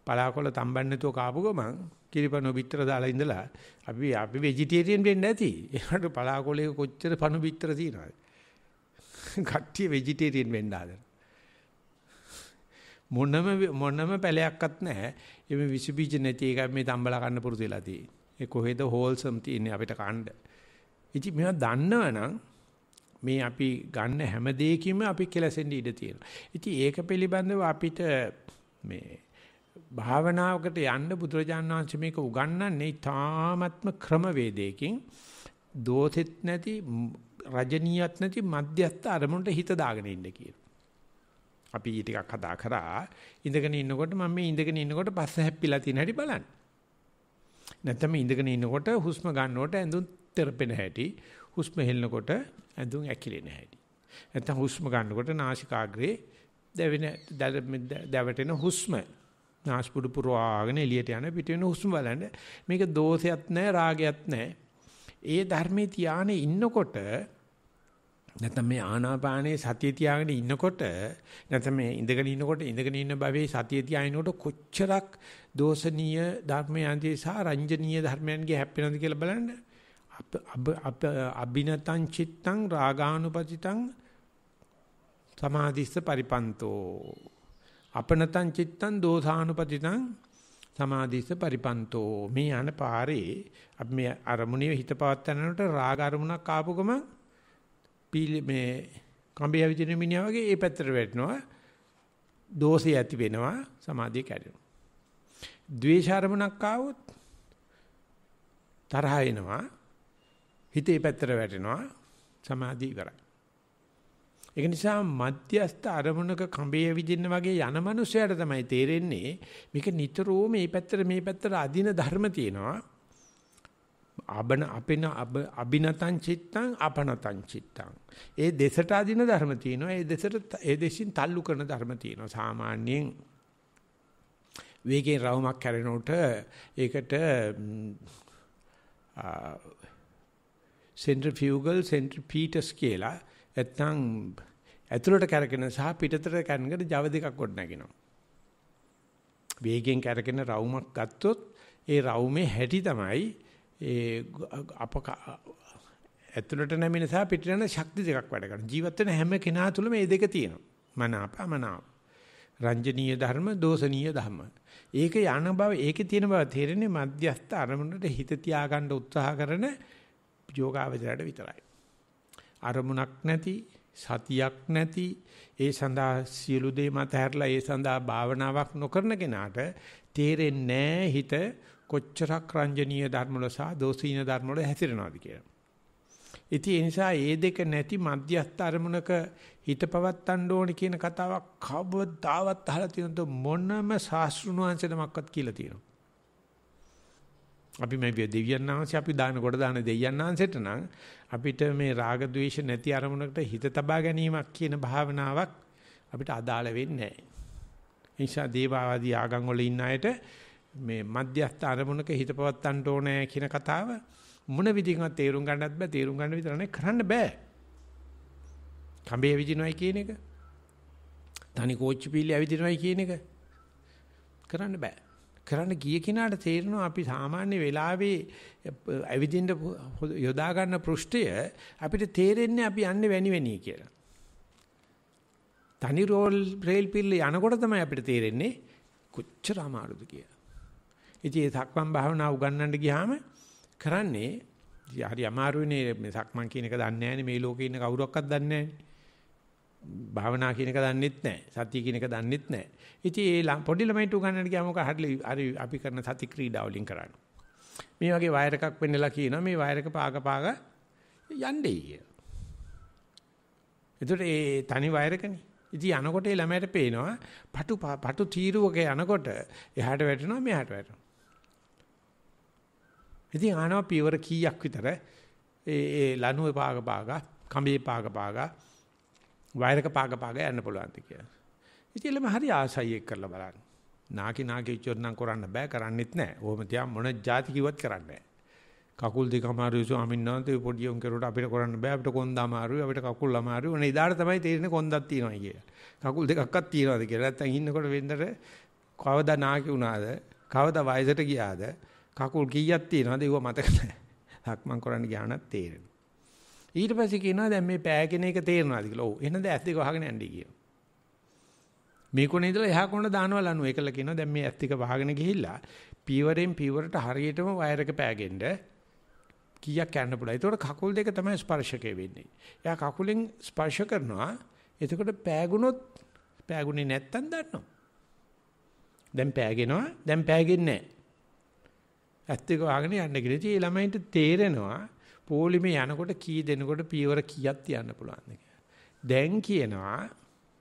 පලාකොළ තම්බන්න නැතුව කාපු ගමන් කිරිපණුව බිත්තර දාලා ඉඳලා අපි අපි ভেජිටේරියන් වෙන්නේ නැති. ඒකට පලාකොළේ කොච්චර පණු බිත්තර තියනවද? කට්ටිය ভেජිටේරියන් වෙන්න ආදර. මොනම මොනම පැලයක්වත් නැහැ. මේ විස බීජ නැති එක මේ තම්බලා ගන්න පුරුදු වෙලා තියෙන්නේ. ඒ කොහෙද හෝල්සම් තියෙන්නේ අපිට කන්න. ඉතින් මේවා දන්නවනම් මේ අපි ගන්න හැම දෙයකින්ම අපි කෙලසෙන්න ඉඩ තියෙනවා. ඉතින් ඒක පිළිබඳව අපිට මේ භාවනාවකට යන්න බුදුරජාණන් වහන්සේ මේක උගන්වන්නේ තාමත්ම ක්‍රමවේදයකින් දෝතෙත් නැති රජනියත් නැති මධ්‍යස්ථ අරමුණට හිත දාගෙන ඉන්න කියලා. අපි ටිකක් කතා කරා ඉඳගෙන ඉන්නකොට මම මේ ඉඳගෙන ඉන්නකොට පස්ස හැප්පිලා තියෙන හැටි බලන්න. නැත්නම් ඉඳගෙන ඉන්නකොට හුස්ම ගන්නකොට ඇඳුම් තෙරපෙන හැටි හුස්ම හෙලනකොට ඇඳුම් ඇකිලෙන හැටි. නැත්නම් හුස්ම ගන්නකොට නාසිකාග්‍රේ දැවෙන දැවටෙන හුස්ම නාස්පුඩු පුරවාගෙන එළියට යන පිට වෙන හුස්ම බලන්න මේක දෝෂයක් නැහැ රාගයක් නැහැ. ඒ ධර්මයේ තියානේ ඉන්නකොට නැත්නම් මේ ආනාපානයේ සතිය තියාගෙන ඉන්නකොට නැත්නම් මේ ඉඳගෙන ඉන්නකොට ඉඳගෙන ඉන්න භවයේ සතිය තියාගෙනකොට කොච්චරක් දෝෂනීය ධර්මයන්ගේ සහ රංජනීය ධර්මයන්ගේ හැප්පෙනවද කියලා බලන්න අබිනතං චිත්තං රාගානුපතිතං සමාධිස්ස පරිපන්තෝ අපනතං චිත්තං දෝසානුපතිතං සමාධිස්ස පරිපන්තෝ මේ යන පාරේ අපි මේ අරමුණේ හිත පවත්නනකොට රාග අරමුණක් ආපු ගම මේ කඹේ ඇවිදින මිනිහා වගේ ඒ පැත්තට වැටෙනවා දෝෂය ඇති වෙනවා සමාධිය කැඩෙනවා ද්වේෂ අරමුණක් ආවොත් තරහ එනවා හිතේ පැත්තට වැටෙනවා සමාධිය ඉවරයි. ඒක නිසා මධ්‍යස්ථ අරමුණක කඹේ විදින්න වගේ යන මනුස්සයට තමයි තේරෙන්නේ මේක නිතරම මේ පැත්තට මේ පැත්තට අදින ධර්ම තියෙනවා. අබන අපින අබිනතං චිත්තං අපනතං චිත්තං ඒ දෙසට අදින ධර්ම තියෙනවා ඒ දෙසට ඒ දෙසින් තල්ලු කරන ධර්ම තියෙනවා සාමාන්‍යයෙන් වේගයෙන් රවුමක් කරනකොට ඒකට centrifugal centripetus කියලා නැත්නම් ඇතුළට කැරකෙන සහ පිටතට කැරකෙන Java දෙකක් කොට නැගෙනවා. වේගෙන් කැරකෙන රවුමක් ගත්තොත් ඒ රවුමේ හැටි තමයි ඒ අප ඇතුළට නැමෙන සහ පිටට යන ශක්ති දෙකක් වැඩ කරන. ජීවත් වෙන හැම කෙනා තුළම මේ දෙක තියෙනවා. මනාප අමනාප. රංජනීය ධර්ම, දෝෂනීය ධර්ම. ඒක යන බව, ඒකේ තියෙන බව තේරෙන්නේ මධ්‍යස්ථ අරමුණට හිත තියාගන්න උත්සාහ කරන යෝගාවචරයට විතරයි. අරමුණක් නැති සතියක් නැති ඒ සඳහා සියලු දේ මත හැරලා ඒ සඳහා භාවනාවක් නොකරන කෙනාට තේරෙන්නේ හිත කොච්චරක් රංජනීය ධර්මවල සහ දෝෂීන ධර්මවල හැසිරෙනවද කියලා. ඉතින් ඒ නිසා මේ දෙක නැති මධ්‍යස්ථ අරමුණක හිත පවත්තන්න ඕන කියන කතාවක් කවදාවත් අහලා තියෙනවද මොනම ශාස්ත්‍රුණවංශනමක්වත් කියලා තියෙනවා. අපි මේ දෙවියන් වහන්සේ අපි දාන කොට දාන දෙවියන් වහන්සේට නම් අපිට මේ රාග ద్వේෂ නැති අරමුණකට හිත තබා ගැනීමක් කියන භාවනාවක් අපිට අදාළ වෙන්නේ නැහැ. නිසා දේවාදී ආගම් වල ඉන්න අයට මේ මධ්‍යස්ථ අරමුණක හිත පවත්තන්න ඕනේ කියන කතාව මොන විදිහකින්වත් තේරුම් ගන්නත් බෑ තේරුම් ගන්න විතර නෙවෙයි කරන්න බෑ. කඹේ විදිනවයි කියන එක. තනි කෝච්චි පිල්ලේ ඇවිදිනවයි කියන එක කරන්න බෑ. කරන්න ගිය කෙනාට තේරෙනවා අපි සාමාන්‍ය වෙලාවේ ඇවිදින්න යොදා ගන්න පෘෂ්ඨය අපිට තේරෙන්නේ අපි යන්නේ වැනි වැනි කියලා. තනි රෝල් රේල් පිල්ල යනකොට තමයි අපිට තේරෙන්නේ කොච්චර අමාරුද කියලා. ඉතින් මේ සක්මන් භාවනාව උගන්වන්න ගියාම කරන්නේ හරි අමාරු වෙන්නේ මේ සක්මන් කියන එක දන්නේ නැහැ මේ ලෝකේ ඉන්න කවුරක්වත් දන්නේ නැහැ. භාවනා කියන එක දන්නෙත් නැහැ. සතිය කියන එක දන්නෙත් නැහැ. ඉතින් ඒ පොඩි ළමයිට උගන්වන්න ගියාම ඔක හරි හරි අපි කරන සති ක්‍රීඩා වලින් කරන්නේ. මේ වගේ වයර් එකක් වෙන්නලා කියනවා මේ වයර් එක පාග පාග යන්නේ කිය. ඒතර ඒ තනි වයර් එකනේ. ඉතින් යනකොට ඒ ළමයට පේනවා පටු පටු තීරුවක යනකොට එහාට වැටෙනවා මෙහාට වැටෙනවා. ඉතින් ආනවා පියවර කීයක් විතර ඒ ඒ ලනුවේ පාග පාග කඹේ පාග පාගා වයරක පාග පාග යන්න පුළුවන්ද කියලා. ඉතින් එළම හරි ආසයි එක් කරලා බලන්න. නාකි නාකි චොර් නම් කරන්න බෑ කරන්නෙත් නෑ. ඕම තියා මොන જાති කිව්වත් කරන්නේ කකුල් දෙක අමාරුයි ස්වාමින්වන්සේ පොඩි උන් කෙරුවට අපිට කරන්න බෑ අපිට කොන්ද අමාරුයි අපිට කකුල් අමාරුයි. ඔනේ ඉදාට තමයි තේරෙන්නේ කොන්දක් තියෙනවා කියලා. කකුල් දෙකක්වත් තියනවාද කියලා. නැත්තම් ඉන්නකොට වෙන්නට කවදා නාකි වුණාද? කවදා වයසට ගියාද? කකුල් කීයක් තියනවාද? ඒව මතක නැහැ. හක්මන් කරන්න ගියා නම් තේරෙනවා. ඊට පස්සේ කියනවා දැන් මේ පෑගෙන එක තේරෙනවාද කියලා. ඔව්. එහෙනම් දැන් ඇස් දෙක වහගෙන යන්නේ කියනවා. මේ කොනේ ඉඳලා එහා කොනට දානවා ලනු එකල කියනවා දැන් මේ ඇස් දෙක වහගෙන ගිහිල්ලා පීවරෙන් පීවරට හරියටම වයර් එක පෑගෙන්න කීයක් යන්න පුළුවන්. ඒතකොට කකුල් දෙක තමයි ස්පර්ශකේ වෙන්නේ. එයා කකුලෙන් ස්පර්ශ කරනවා. එතකොට පෑගුණොත් පෑගුණේ නැත්තම් දන්නවා. දැන් පෑගෙනවා. දැන් පෑගෙන්නේ නැහැ. ඇස් දෙක වහගෙන යන්න කියලා. ඉතින් ළමයින්ට තේරෙනවා පොලිමේ යනකොට කී දෙනකොට පියවර කීයක් තියන්න පුළුවන්ද දැන් කියනවා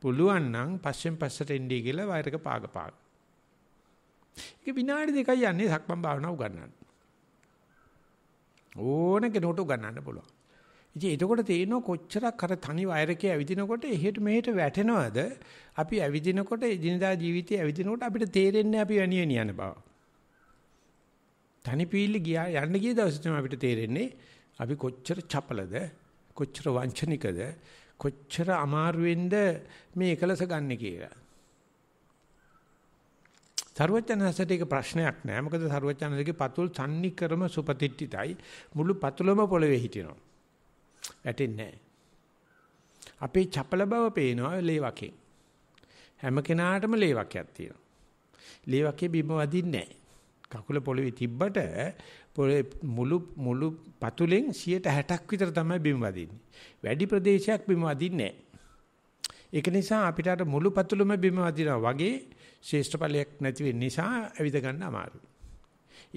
පුළුවන් නම් පස්සෙන් පස්සට එන්නේ කියලා වෛරක පාග පාග. ඒක විනාඩි දෙකයි යන්නේ සක්මන් භාවනාව උගන්නන්න. ඕන කෙනෙකුට උගන්නන්න පුළුවන්. ඉතින් එතකොට තේරෙනවා කොච්චරක් අර තනි වෛරකයේ ඇවිදිනකොට එහෙට මෙහෙට වැටෙනවද අපි ඇවිදිනකොට එදිනදා ජීවිතයේ ඇවිදිනකොට අපිට තේරෙන්නේ අපි වැණියෙන් යන බව. තනි පීල්ල ගියා යන්න ගිය දවසේ තමයි අපිට තේරෙන්නේ අපි කොච්චර චපලද කොච්චර වංචනිකද කොච්චර අමාරුවෙන්ද මේ එකලස ගන්න කියලා. සර්වඥාසට ඒක ප්‍රශ්නයක් නෑ. මොකද සර්වඥාසගේ පතුල් සම්නික්‍රම සුපතිට්ඨිතයි. මුළු පතුලම පොළවේ හිටිනවා. වැටෙන්නේ නෑ. අපේ චපල බව පේනවා ලේ වකේ. හැම කෙනාටම ලේ වකයක් තියෙනවා. ලේ වකේ බිම වදින්නේ නෑ. කකුල පොළවේ තිබ්බට පොළේ මුළු මුළු පතුලෙන් 60ක් විතර තමයි බිම වදින්නේ. වැඩි ප්‍රදේශයක් බිම වදින්නේ නැහැ. ඒක නිසා අපිට අර මුළු පතුලම බිම වදිනවා වගේ ශේෂ්ඨඵලයක් නැති වෙන නිසා ඇවිද ගන්න අමාරුයි.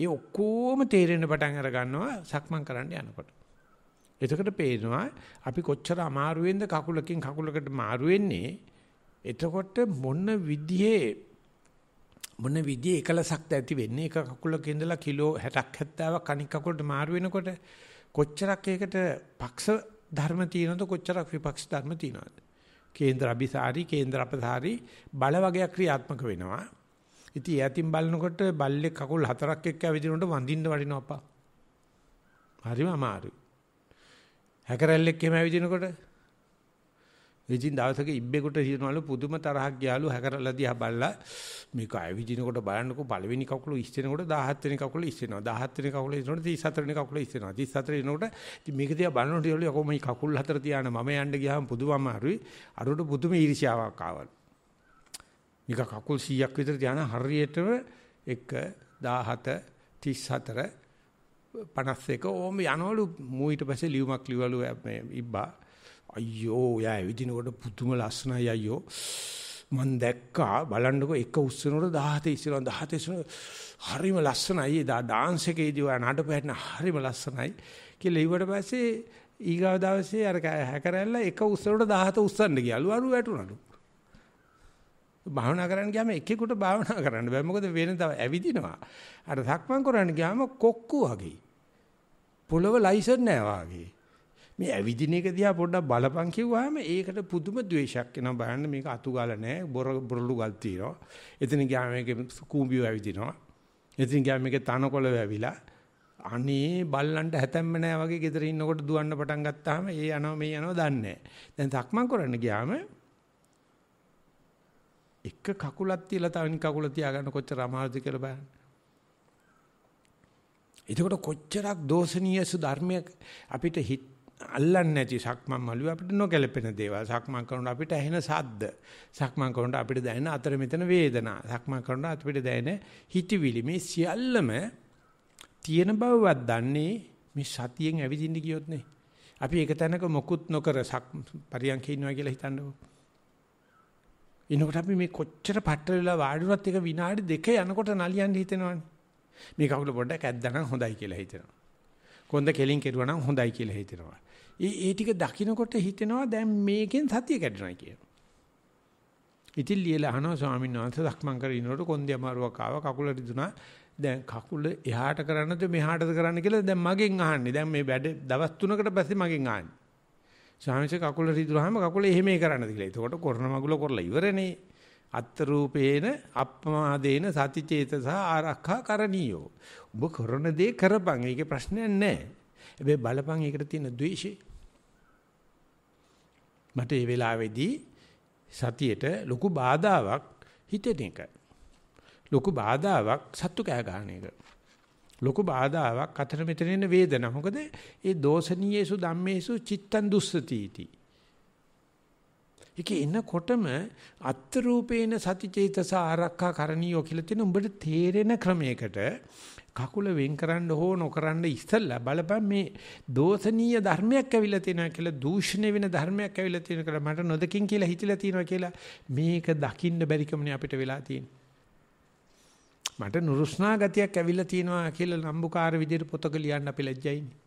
ඒ ඔක්කොම තේරෙන පටන් අර ගන්නවා සක්මන් කරන්න යනකොට. එතකොට පේනවා අපි කොච්චර අමාරුවෙන්ද කකුලකින් කකුලකට මාරු වෙන්නේ. එතකොට මොන විදිහේ මොන විදිහේ එකලසක්ද ඇති වෙන්නේ එක කකුලක ඉඳලා කිලෝ 60ක් 70ක් අනික් කකුලට මාරු වෙනකොට කොච්චරක් ඒකට පක්ෂ ධර්ම තියෙනවද කොච්චරක් විපක්ෂ ධර්ම තියෙනවද කේන්ද්‍ර අபிසාරි කේන්ද්‍ර අපසාරි බල වගේ ක්‍රියාත්මක වෙනවා ඉතින් ඈතින් බලනකොට බල්ලේ කකුල් හතරක් එක්ක ඇවිදිනකොට වඳින්න වඩිනවපා හරිම අමාරුයි හැකරැල්ලෙක් එහෙම ඇවිදිනකොට ඉතින් දවසක ඉබ්බෙකුට හිතනවලු පුදුම තරහක් ගියාලු හැකරලා දිහා බලලා මේක අයවිදිනකොට බලන්නකො පළවෙනි කකුල ඉස්සෙනකොට 17 වෙනි කකුල ඉස්සෙනවා 17 වෙනි කකුල ඉස්සෙනකොට 34 වෙනි කකුල ඉස්සෙනවා 34 වෙනකොට ඉතින් මේක දිහා බලනකොට ඉතින් යකෝ මේ කකුල් හතර තියාන මම යන්න ගියාම පුදුමම හරුයි අරට පුදුම ඊර්ෂ්‍යාවක් ආවලු මේක කකුල් 100ක් විතර තියාන හරියටම 1 17 34 51 ඕම යනවලු මූ ඊට පස්සේ ලියුමක් ලියවලු මේ ඉබ්බා අයියෝ ඔයා ඇවිදිනකොට පුදුම ලස්සනයි අයියෝ මම දැක්කා බලන්නකො එක උස්සනකොට 17 ඉස්සරහ 17 ඉස්සන හරිම ලස්සනයි ඒ ඩාන්ස් එකේදී ඔයා නඩපු හැටන හරිම ලස්සනයි කියලා ඉවට පස්සේ ඊගාව දවසේ අර හැකරැල්ල එක උස්සනකොට 17 උස්සන්න ගියලු අරු වැටුණලු භාවනා කරන්න ගියාම එකෙකුට භාවනා කරන්න බෑ මොකද වෙන තව ඇවිදිනවා අර සක්මන් කරන්න ගියාම කොක්කු වගේ පොළව ලයිසන් නැහැ වාගේ මේ ඇවිදින එක දිහා පොඩ්ඩක් බලපන් කිව්වහම ඒකට පුදුම ද්වේෂයක් එනවා බලන්න මේක අතු ගාල නැහැ බොර බොරළු ගල් තියෙනවා එතන ගියාම මේක කූඹිය ඇවිදිනවා එතන ගියාම මේක තනකොළ වැවිලා අනේ බල්ලන්ට හැතැම්ම නැහැ වගේ ගෙදර ඉන්නකොට දුවන්න පටන් ගත්තාම ඒ යනවා මේ යනවා දන්නේ නැහැ දැන් තක්මන් කරන්න ගියාම එක කකුලක් තියලා තවෙනි කකුල තියාගන්න කොච්චර අමාරුද කියලා බලන්න එතකොට කොච්චරක් දෝෂණීය සු ධර්මයක් අපිට හිත අල්ලන්නේ නැති සක්මන් මළුව අපිට නොගැලපෙන දේවල් සක්මන් කරනකොට අපිට ඇහෙන සද්ද සක්මන් කරනකොට අපිට දැනෙන අතර මෙතන වේදනා සක්මන් කරනකොට අපිට දැනෙන හිතවිලි මේ සියල්ලම තියෙන බවවත් දන්නේ මේ සතියෙන් ඇවිදින්න කියොත් නේ අපි එක තැනක මොකුත් නොකර සක් පරියන්ක ඉන්නවා කියලා හිතන්නකෝ එනකොට අපි මේ කොච්චර පටල වෙලා වාඩි වුණත් එක විනාඩි දෙක යනකොට නලියන්න හිතෙනවනේ මේ කකුල පොඩ්ඩක් ඇද්දා නම් හොඳයි කියලා හිතෙනවා කොන්ද කෙලින් කෙරුවා නම් හොඳයි කියලා හිතෙනවා ඒ ඒ ටික දකින්නකොට හිතෙනවා දැන් මේකෙන් සතිය කැඩෙනවා කියලා. ඉතින් ලියලා අහනවා ස්වාමීන් වහන්සේ දක්මන් කර ඉනකොට කොන්දේ අමාරුවක් ආවා කකුල රිදුනා. දැන් කකුල එහාට කරන්නද මෙහාටද කරන්න කියලා දැන් මගෙන් අහන්නේ. දැන් මේ වැඩ දවස් 3කට පස්සේ මගෙන් අහන්නේ. ස්වාමීන් වහන්සේ කකුල රිදුනහම කකුල එහෙමයි කරන්නද කියලා. එතකොට කොරණ මගුල කරලා ඉවරනේ. අත්තරූපේන අප්පමාදේන සතිචේතස ආරක්ෂා කරණියෝ. ඔබ කරන දේ කරපන්. ඒකේ ප්‍රශ්නයක් නැහැ. හැබැයි බලපන් ඒකට තියෙන ද්වේෂේ මට ඒ වෙලාවේදී සතියට ලොකු බාධාවක් හිතෙන එක. ලොකු බාධාවක් සත්තු කෑ ගන්න එක. ලොකු බාධාවක් අතර මෙතන එන වේදනාව. මොකද ඒ දෝෂණීයේසු ධම්මේසු චිත්තං දුස්සති इति. ඒක එනකොටම අත්තරූපේන සතිචේතස ආරක්ෂා කරණියෝ කියලා තියෙන උඹට තේරෙන ක්‍රමයකට කකුල වෙන් කරන්න හෝ නොකරන්න ඉස්සෙල්ලා බලපන් මේ දෝෂණීය ධර්මයක් ඇවිල්ලා තියෙනවා කියලා දූෂණය වෙන ධර්මයක් ඇවිල්ලා තියෙන කියලා මට නොදකින් කියලා හිතිලා තියෙනවා කියලා මේක දකින්න බැරිකමනේ අපිට වෙලා තියෙන්නේ. මට නුරුස්නා ගතියක් ඇවිල්ලා තියෙනවා කියලා නම්බුකාර විදියට පොතක ලියන්න අපි ලැජ්ජයි ඉන්නේ.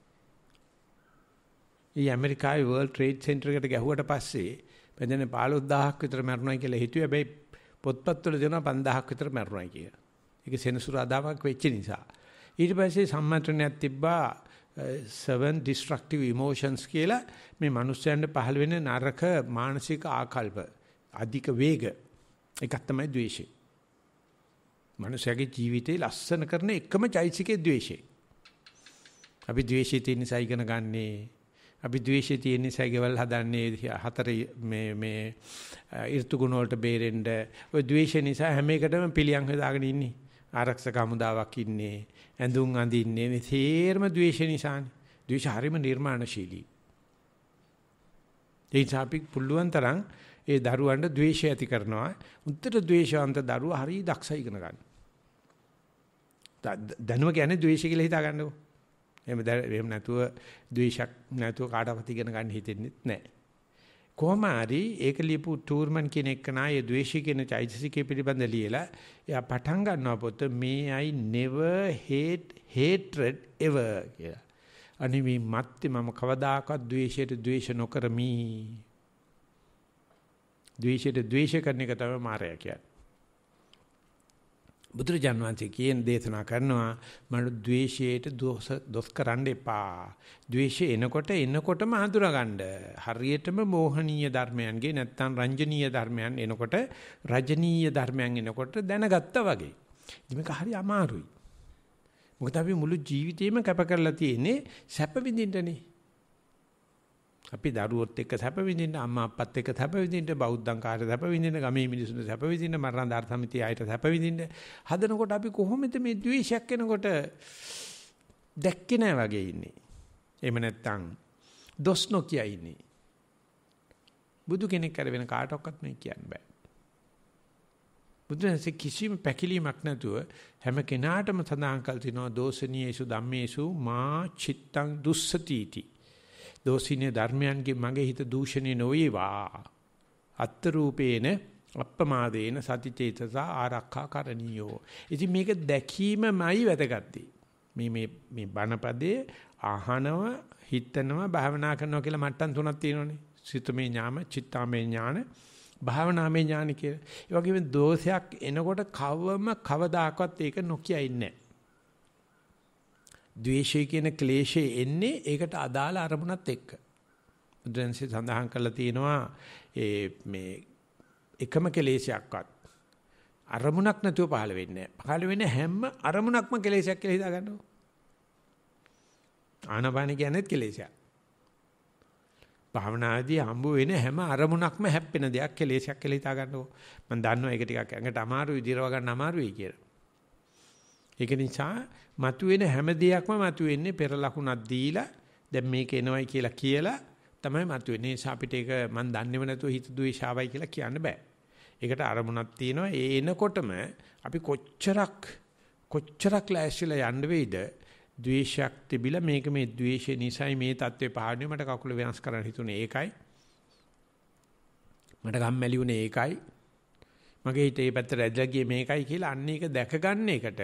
ඊ ඇමරිකාවේ World Trade Center එකට ගැහුවට පස්සේ මෙතන 15000ක් විතර මැරුණා කියලා හිතුවේ. හැබැයි පොත්පත්වල දෙනවා 5000ක් විතර මැරුණා කියලා. ඒක සෙනසුරාදාමක් වෙච්ච නිසා. ඊට පස්සේ සම්මන්ත්‍රණයක් තිබ්බා seven destructive emotions කියලා මේ මිනිස්යන්ට පහළ වෙන නරක මානසික ආකල්ප අධික වේග එකක් තමයි ද්වේෂය. මිනිස්යාගේ ජීවිතේ ලස්සන කරන එකම චෛසිකේ ද්වේෂය. අපි ද්වේෂය තියෙන නිසා ඉගෙන ගන්නේ අපි ද්වේෂය තියෙන නිසා ගෙවල් හදන්නේ හතර මේ මේ ඍතුගුණ වලට බේරෙන්න ඔය ද්වේෂය නිසා හැම එකටම පිළියම් හදාගෙන ඉන්නේ ආරක්ෂක හමුදාවක් ඉන්නේ ඇඳුම් අඳින්නේ මේ තේරම ද්වේෂය නිසානේ ද්වේෂ හරීම නිර්මාණශීලී ඒ නිසා අපි පුළුවන් තරම් ඒ දරුවන්ට ද්වේෂය ඇති කරනවා උත්තර ද්වේෂවන්ත දරුවා හරිය දක්ෂයි ඉගෙන ගන්න දැනුම කියන්නේ ද්වේෂය කියලා හිතා ගන්නකෝ එහෙම එහෙම නැතුව ද්වේෂක් නැතුව කාටවත් ඉගෙන ගන්න හිතෙන්නෙත් නැහැ. කොහොම හරි ඒක ලියපු ටූර්මන් කියන එක නායේ ද්වේෂී කියන චෛතසිකය පිළිබඳ ලියලා එයා පටන් ගන්නවා පොත මේ I never hate hatred ever කියලා. අනේ මේ මැත්තේ මම කවදාකවත් ද්වේෂයට ද්වේෂ නොකරමි. ද්වේෂයට ද්වේෂ කරන එක තමයි මායя කියන්නේ. බුදුරජාන් වහන්සේ කියන දේශනා කරනවා මනු ද්වේෂයට දොස් දොස් කරන්න එපා. ද්වේෂය එනකොට එනකොටම හඳුනාගන්න. හරියටම මෝහනීය ධර්මයන්ගේ නැත්තම් රංජනීය ධර්මයන් එනකොට රජනීය ධර්මයන් එනකොට දැනගත්තා වගේ. මේක හරි අමාරුයි. මොකද අපි මුළු ජීවිතේම කැප කරලා තියෙන්නේ සැප විඳින්නනේ. අපි දරුවොත් එක්ක සැප විඳින්න අම්මා අප්පත් එක්ක සැප විඳින්න බෞද්ධං කාට සැප විඳින්න ගමේ මිනිසුන්ට සැප විඳින්න මරණ ධාර සමිතිය ආයත සැප විඳින්න හදනකොට අපි කොහොමද මේ ද්වේෂයක් එනකොට දැක්කේ නැහැ වගේ ඉන්නේ එහෙම නැත්තම් දොස් නොකිය ඉන්නේ බුදු කෙනෙක් කර වෙන කාටවත් මේ කියන්න බෑ බුදුන්සේ කිසිම පැකිලීමක් නැතුව හැම කෙනාටම සඳහන් කළ තිනවා දෝෂණීයසු ධම්මේසු මා චිත්තං දුස්සතිති දෝෂිනේ ධර්මයන්ගේ මගේ හිත දූෂණේ නොවේවා. අත්ත රූපේන අප්පමාදේන සතිචේතස ආරක්ෂා කරණියෝ. ඉතින් මේක දැකීමමයි වැදගත්. මේ මේ මේ බණපදයේ අහනව හිතනව භාවනා කරනවා කියලා මට්ටම් තුනක් තියෙනවානේ. සිතමේ ඥාන, චිත්තාමේ ඥාන, භාවනාමේ ඥාන කියලා. ඒ වගේම දෝෂයක් එනකොට කවම කවදාකවත් ඒක නොකිය ඉන්නේ නැහැ. ද්වේෂය කියන ක්ලේශය එන්නේ ඒකට අදාළ අරමුණත් එක්ක. බුදුන්සේ සඳහන් කරලා තියෙනවා ඒ මේ එකම කෙලේශයක්වත් අරමුණක් නැතුව පහළ වෙන්නේ නැහැ. පහළ වෙන හැම අරමුණක්ම කෙලේශයක් කියලා හිතා ගන්නවා. ආනපාන කියන්නේ කෙලේශයක්. භාවනාදී හම්බ වෙන හැම අරමුණක්ම හැප්පෙන දෙයක් කෙලේශයක් කියලා හිතා ගන්නකො. මම දන්නවා ඒක ටිකක් ඇඟට අමාරුයි, දිරව ගන්න අමාරුයි කියලා. ඒක නිසා මතුවෙන හැම දෙයක්ම මතුවෙන්නේ පෙර ලකුණක් දීලා දැන් මේක එනවයි කියලා කියලා තමයි මතුවෙන්නේ. ඒ අපිට ඒක මම දන්නේම නැතුව හිත දුවේශාවයි කියලා කියන්න බෑ. ඒකට අරමුණක් තියෙනවා. ඒ එනකොටම අපි කොච්චරක් කොච්චරක් ලෑස්තිලා යන්න වෙයිද? ද්වේෂයක් තිබිලා මේක මේ ද්වේෂය නිසායි මේ தત્ත්වේ පහළ මට කකුල වෙනස් කරන්න හිතුනේ ඒකයි. මට ගම්මැලි උනේ ඒකයි. මගේ හිතේ පැත්තට ඇදලා ගියේ මේකයි කියලා අන්න ඒක දැකගන්න එකට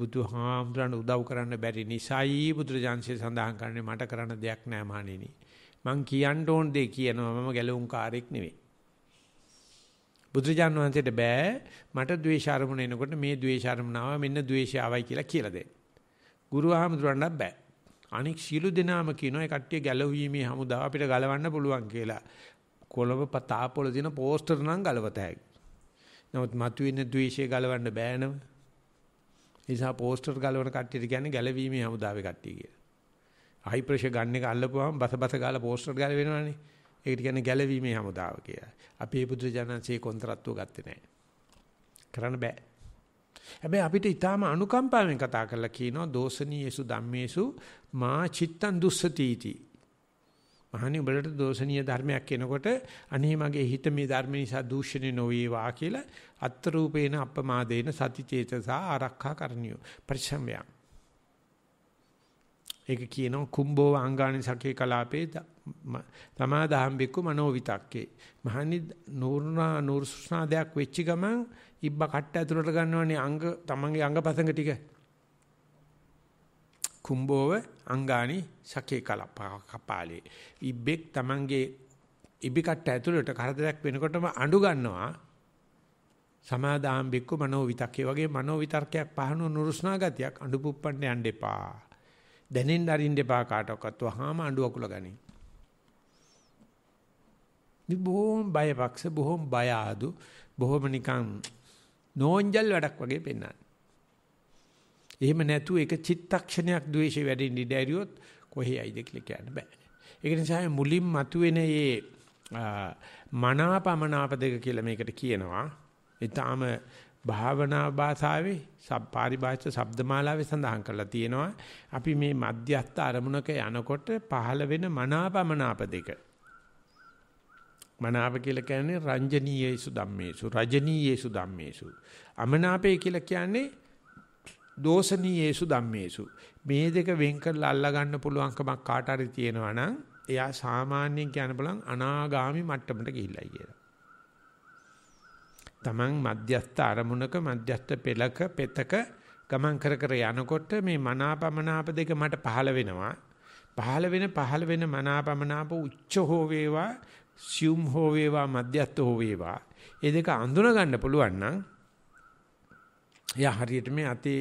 බුදුහාමුදුරන් උදව් කරන්න බැරි නිසායි බුදුරජාන්සේ සඳහන් කරන්නේ මට කරන්න දෙයක් නෑ මහණෙනි. මං කියන්න ඕන දේ කියනවා මම ගැලවුම් කාරෙක් නෙවෙයි. බුදුරජාන් වහන්සේට බෑ මට ද්වේෂ අරමුණ එනකොට මේ ද්වේෂ අරමුණාව මෙන්න ද්වේෂය ආවයි කියලා කියලා දෙන්න. ගුරු හාමුදුරන්ට බෑ. අනික් සීළු දෙනාම කියනවා ඒ කට්ටිය ගැලවීමේ හමුදා අපිට ගලවන්න පුළුවන් කියලා. කොළඹ තාපොළ දින පෝස්ටර් නම් ගලවත හැකියි. නමුත් මතුවෙන ද්වේෂය ගලවන්න බෑනම. නිසා පෝස්ටර් ගලවන කට්ටියට කියන්නේ ගැලවීමේ හමුදාවේ කට්ටිය කියලා. හයි ප්‍රෙෂර් ගන්න එක අල්ලපුවාම බස බස ගාලා පෝස්ටර් ගලවෙනවනේ. ඒකට කියන්නේ ගැලවීමේ හමුදාව කියලා. අපේ පුදුජනන්සේ කොන්ත්‍රාත්තුව ගත්තේ නැහැ. කරන්න බෑ. හැබැයි අපිට ඊටාම අනුකම්පාවෙන් කතා කරලා කියනවා දෝසනීයසු ධම්මේසු මා චිත්තං දුස්සතිති. මහණි උඹලට දෝෂණීය ධර්මයක් එනකොට අනේ මගේ හිත මේ ධර්ම නිසා දූෂණේ නොවේවා කියලා අත්තරූපේන අපමාදේන සතිචේතසා ආරක්ෂා කරණියෝ පරිසම්යං ඒක කියනවා කුම්බෝ අංගානි සකේ කලාපේ තමා දහම්බෙක්කු මනෝවිතක්කේ මහණි නూరుනා නూరుස්නා දෙයක් වෙච්ච ගමන් ඉබ්බා කට්ට ඇතුලට ගන්නවනේ අංග තමන්ගේ අංගපසංග ටික කුම්බෝව අංගානි සකේ කපාලේ ඉබ්බෙක් Tamange ඉබි කට්ට ඇතුළට කරදරයක් වෙනකොටම අඬු ගන්නවා සමාදාම් බික්ක මනෝ විතක්කේ වගේ මනෝ විතර්කයක් පහන නුරුස්නා ගතියක් අඬු පුප්පන්න යන්න එපා දැනෙන්න අරින්න එපා කාටවත් වහාම අඬු අකුල ගනි බොහොම බයපක්ෂ බොහොම බය ආදු බොහොම නිකන් නෝන්ජල් වැඩක් වගේ පෙන්නන එහෙම නැතුව එක චිත්තක්ෂණයක් ද්වේෂය වැඩෙන්න ඉඩ ඇරියොත් කොහේයිද කියලා කියන්න බෑ. ඒක නිසා මුලින් මතුවෙන මේ මනාපමනාප දෙක කියලා මේකට කියනවා. ඊටාම භාවනා භාෂාවේ සප්පාරිභාෂ શબ્දමාලාවේ සඳහන් කරලා තියෙනවා. අපි මේ මධ්‍යස්ථ අරමුණක යනකොට පහළ වෙන මනාපමනාප දෙක මනාප කියලා කියන්නේ රංජනීයේසු ධම්මේසු රජනීයේසු ධම්මේසු අමනාපය කියලා කියන්නේ දෝෂණීයේසු ධම්මේසු මේ දෙක වෙන් කරලා අල්ලා ගන්න පුළුවන්කමක් කාට හරි තියෙනවා නම් එයා සාමාන්‍යයෙන් කියන්න බලන් අනාගාමි මට්ටමට ගිහිල්ලා කියලා. Taman මධ්‍යස්ථ අරමුණක මධ්‍යස්ථ පෙළක පෙතක ගමන් කර කර යනකොට මේ මනාපමනාප දෙක මට පහළ වෙනවා. පහළ වෙන පහළ වෙන මනාපමනාප උච්ච හෝ වේවා සියුම් හෝ වේවා මධ්‍යස්ථ හෝ වේවා. මේ දෙක අඳුන ගන්න පුළුවන් නම් එයා හරියට මේ අතේ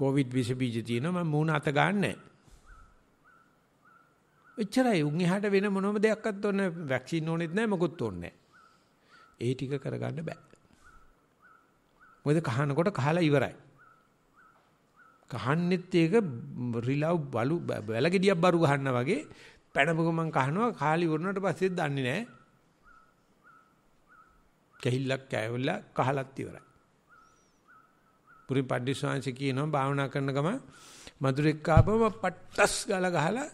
කොවිඩ් විස බීජ තියෙනවා මම මූණ අත ගන්නෑ. එච්චරයි උන් එහාට වෙන මොනම දෙයක්වත් ඕනේ නැහැ. වැක්සින් ඕනෙත් නැහැ මොකුත් ඕනේ නැහැ. ඒ ටික කරගන්න බෑ. මොකද කහනකොට කහලා ඉවරයි. කහන්නෙත් ඒක රිලව් බලු වැලගෙඩියක් බරු ගන්නවා වගේ පැනපු ගමන් කහනවා කාලි වුණාට පස්සෙත් දන්නේ නැහැ. කැහිල්ලක් කෑවිලා කහලත් ඉවරයි. පුරින් පඩිස්වාංශ කියනවා භාවනා කරන ගම මధుරෙක් ආපම පට්ටස් ගාලා ගහලා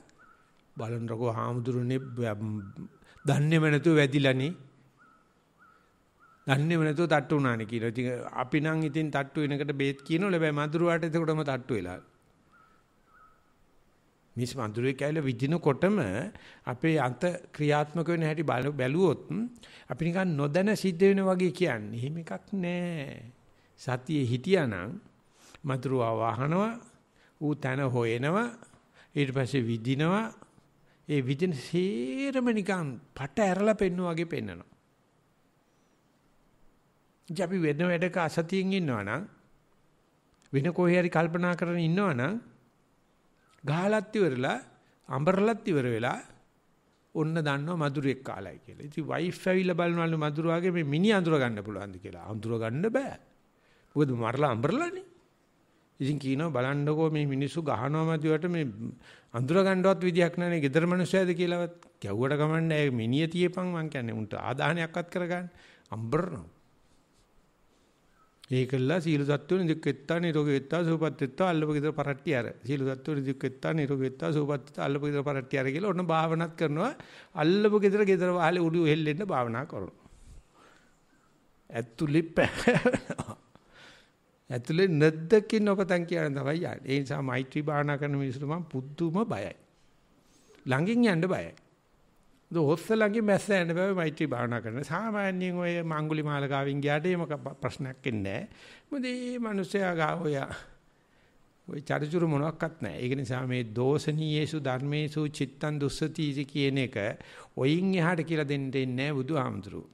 බලනකො හාමුදුරනේ දන්නේම නැතුව වැදිලානේ දන්නේම නැතුව තට්ටු වුණානේ කියලා. ඉතින් අපි නම් ඉතින් තට්ටු වෙනකට බේත් කියනවා. හැබැයි මధుරවාට එතකොටම තට්ටු වෙලා. මිස් මధుරේ කියලා විදිනකොටම අපේ අන්ත ක්‍රියාත්මක වෙන හැටි බැලුවොත් අපි නිකන් නොදැන සිද්ධ වෙන වගේ කියන්නේ. එහෙම එකක් නෑ. සතියේ හිටියානම් මතුරුවා වහනවා ඌ තන හොයනවා ඊට පස්සේ විදිනවා ඒ විදින සේරම නිකන් පට ඇරලා පෙන්නු වගේ පෙන්නනවා. අපි වෙන වැඩක අසතියෙන් ඉන්නවා නම් වෙන කොහේ හරි කල්පනා කරගෙන ඉන්නවා නම් ගහලත් ඉවරලා අඹරලත් ඉවර වෙලා ඔන්න දන්නවා මధుරෙක් කාලයි කියලා. ඉතින් වයිෆ් ඇවිල්ලා බලනවලු මధుරවාගේ මේ මිනි අඳුර ගන්න පුළුවන්ද කියලා. අඳුර ගන්න බෑ. මොකද මරලා අඹරලානේ. ඉතින් කියනවා බලන්නකෝ මේ මිනිස්සු ගහනවා මැදිවට මේ අඳුර ගන්නවත් විදියක් නැහැ නේ gedara මිනිස්සයද කියලාවත් කැව්වට ගමන්නේ ඒ මිනිය තියපන් මං කියන්නේ උන්ට ආදාහනයක්වත් කරගන්න අම්බරනවා ඒකල්ලා සීල සත්වෝ නිදුක්කෙත්තා නිරෝගෙත්තා සූපත්ත්තා අල්ලප gedara පරට්ටි අර සීල සත්වෝ නිදුක්කෙත්තා නිරෝගෙත්තා සූපත්ත්තා අල්ලප gedara පරට්ටි අර කියලා ඔන්න භාවනාත් කරනවා අල්ලප gedara gedara වහලේ උඩු හෙල්ලෙන්න භාවනා කරනවා ඇතුලි පැනවා ඇතුලේ නැද්දකින් ඔපතන් කියන තමයි යන්නේ. ඒ නිසා මෛත්‍රී භාවනා කරන මිනිස්සුන්ට මම පුදුම බයයි. ළඟින් යන්න බයයි. දොස් ළඟින් මැස්ස යන්න බෑ මෛත්‍රී භාවනා කරන. සාමාන්‍යයෙන් ඔය මංගුලි මාලගාවින් ගියාට එහෙම ප්‍රශ්නයක් එන්නේ නැහැ. මොකද මේ මිනිස්සයා ගාව ඔය ඔය චරිචුරු මොනවත් නැහැ. ඒක නිසා මේ දෝෂණීයේසු ධර්මේසු චිත්තං දුස්සතිසි කියන එක ඔයින් එහාට කියලා දෙන්න දෙන්නේ නැහැ බුදුහාමුදුරුවෝ.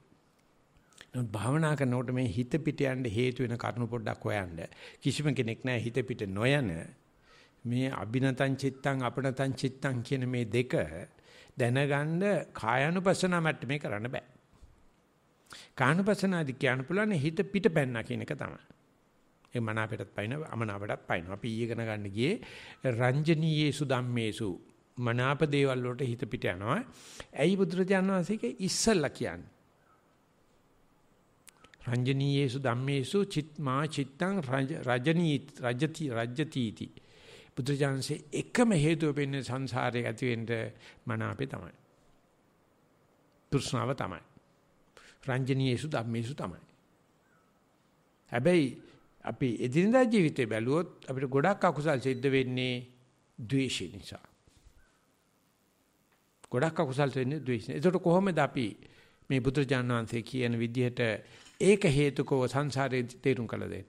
නමුත් භාවනා කරනකොට මේ හිත පිට යන්න හේතු වෙන කරුණු පොඩ්ඩක් හොයන්න. කිසිම කෙනෙක් නැහැ හිත පිට නොයන මේ අබිනතං චිත්තං අපනතං චිත්තං කියන මේ දෙක දැනගන්න කායानुපසනා මට්ටමේ කරන්න බෑ. කායानुපසනාදි කියන්න පුළුවන් හිත පිට පැන්නා කියන එක තමයි. ඒ මන අපිටත් පයින් අමනාපටත් පයින්. අපි ඊගෙන ගන්න ගියේ රංජනීයේසු ධම්මේසු මනාප දේවල් වලට හිත පිට යනවා. ඇයි බුදුරජාණන් වහන්සේක ඉස්සල්ලා කියන්නේ? රංජනීයේසු ධම්මේසු චිත්මා චිත්තං රජනී රජති රජ්‍යතිති. බුදුජානසේ එකම හේතුව වෙන්නේ සංසාරේ ඇති වෙන්න මනාපේ තමයි. තෘෂ්ණාව තමයි. රංජනීයේසු ධම්මේසු තමයි. හැබැයි අපි එදිනදා ජීවිතේ බැලුවොත් අපිට ගොඩක් අකුසල් සිද්ධ වෙන්නේ ද්වේෂය නිසා. ගොඩක් අකුසල් වෙන්නේ ද්වේෂයෙන්. ඒකට කොහොමද අපි මේ බුදුරජාණන් වහන්සේ කියන විදිහට ඒක හේතුකව සංසාරේ තේරුම් කළ දෙන්නේ.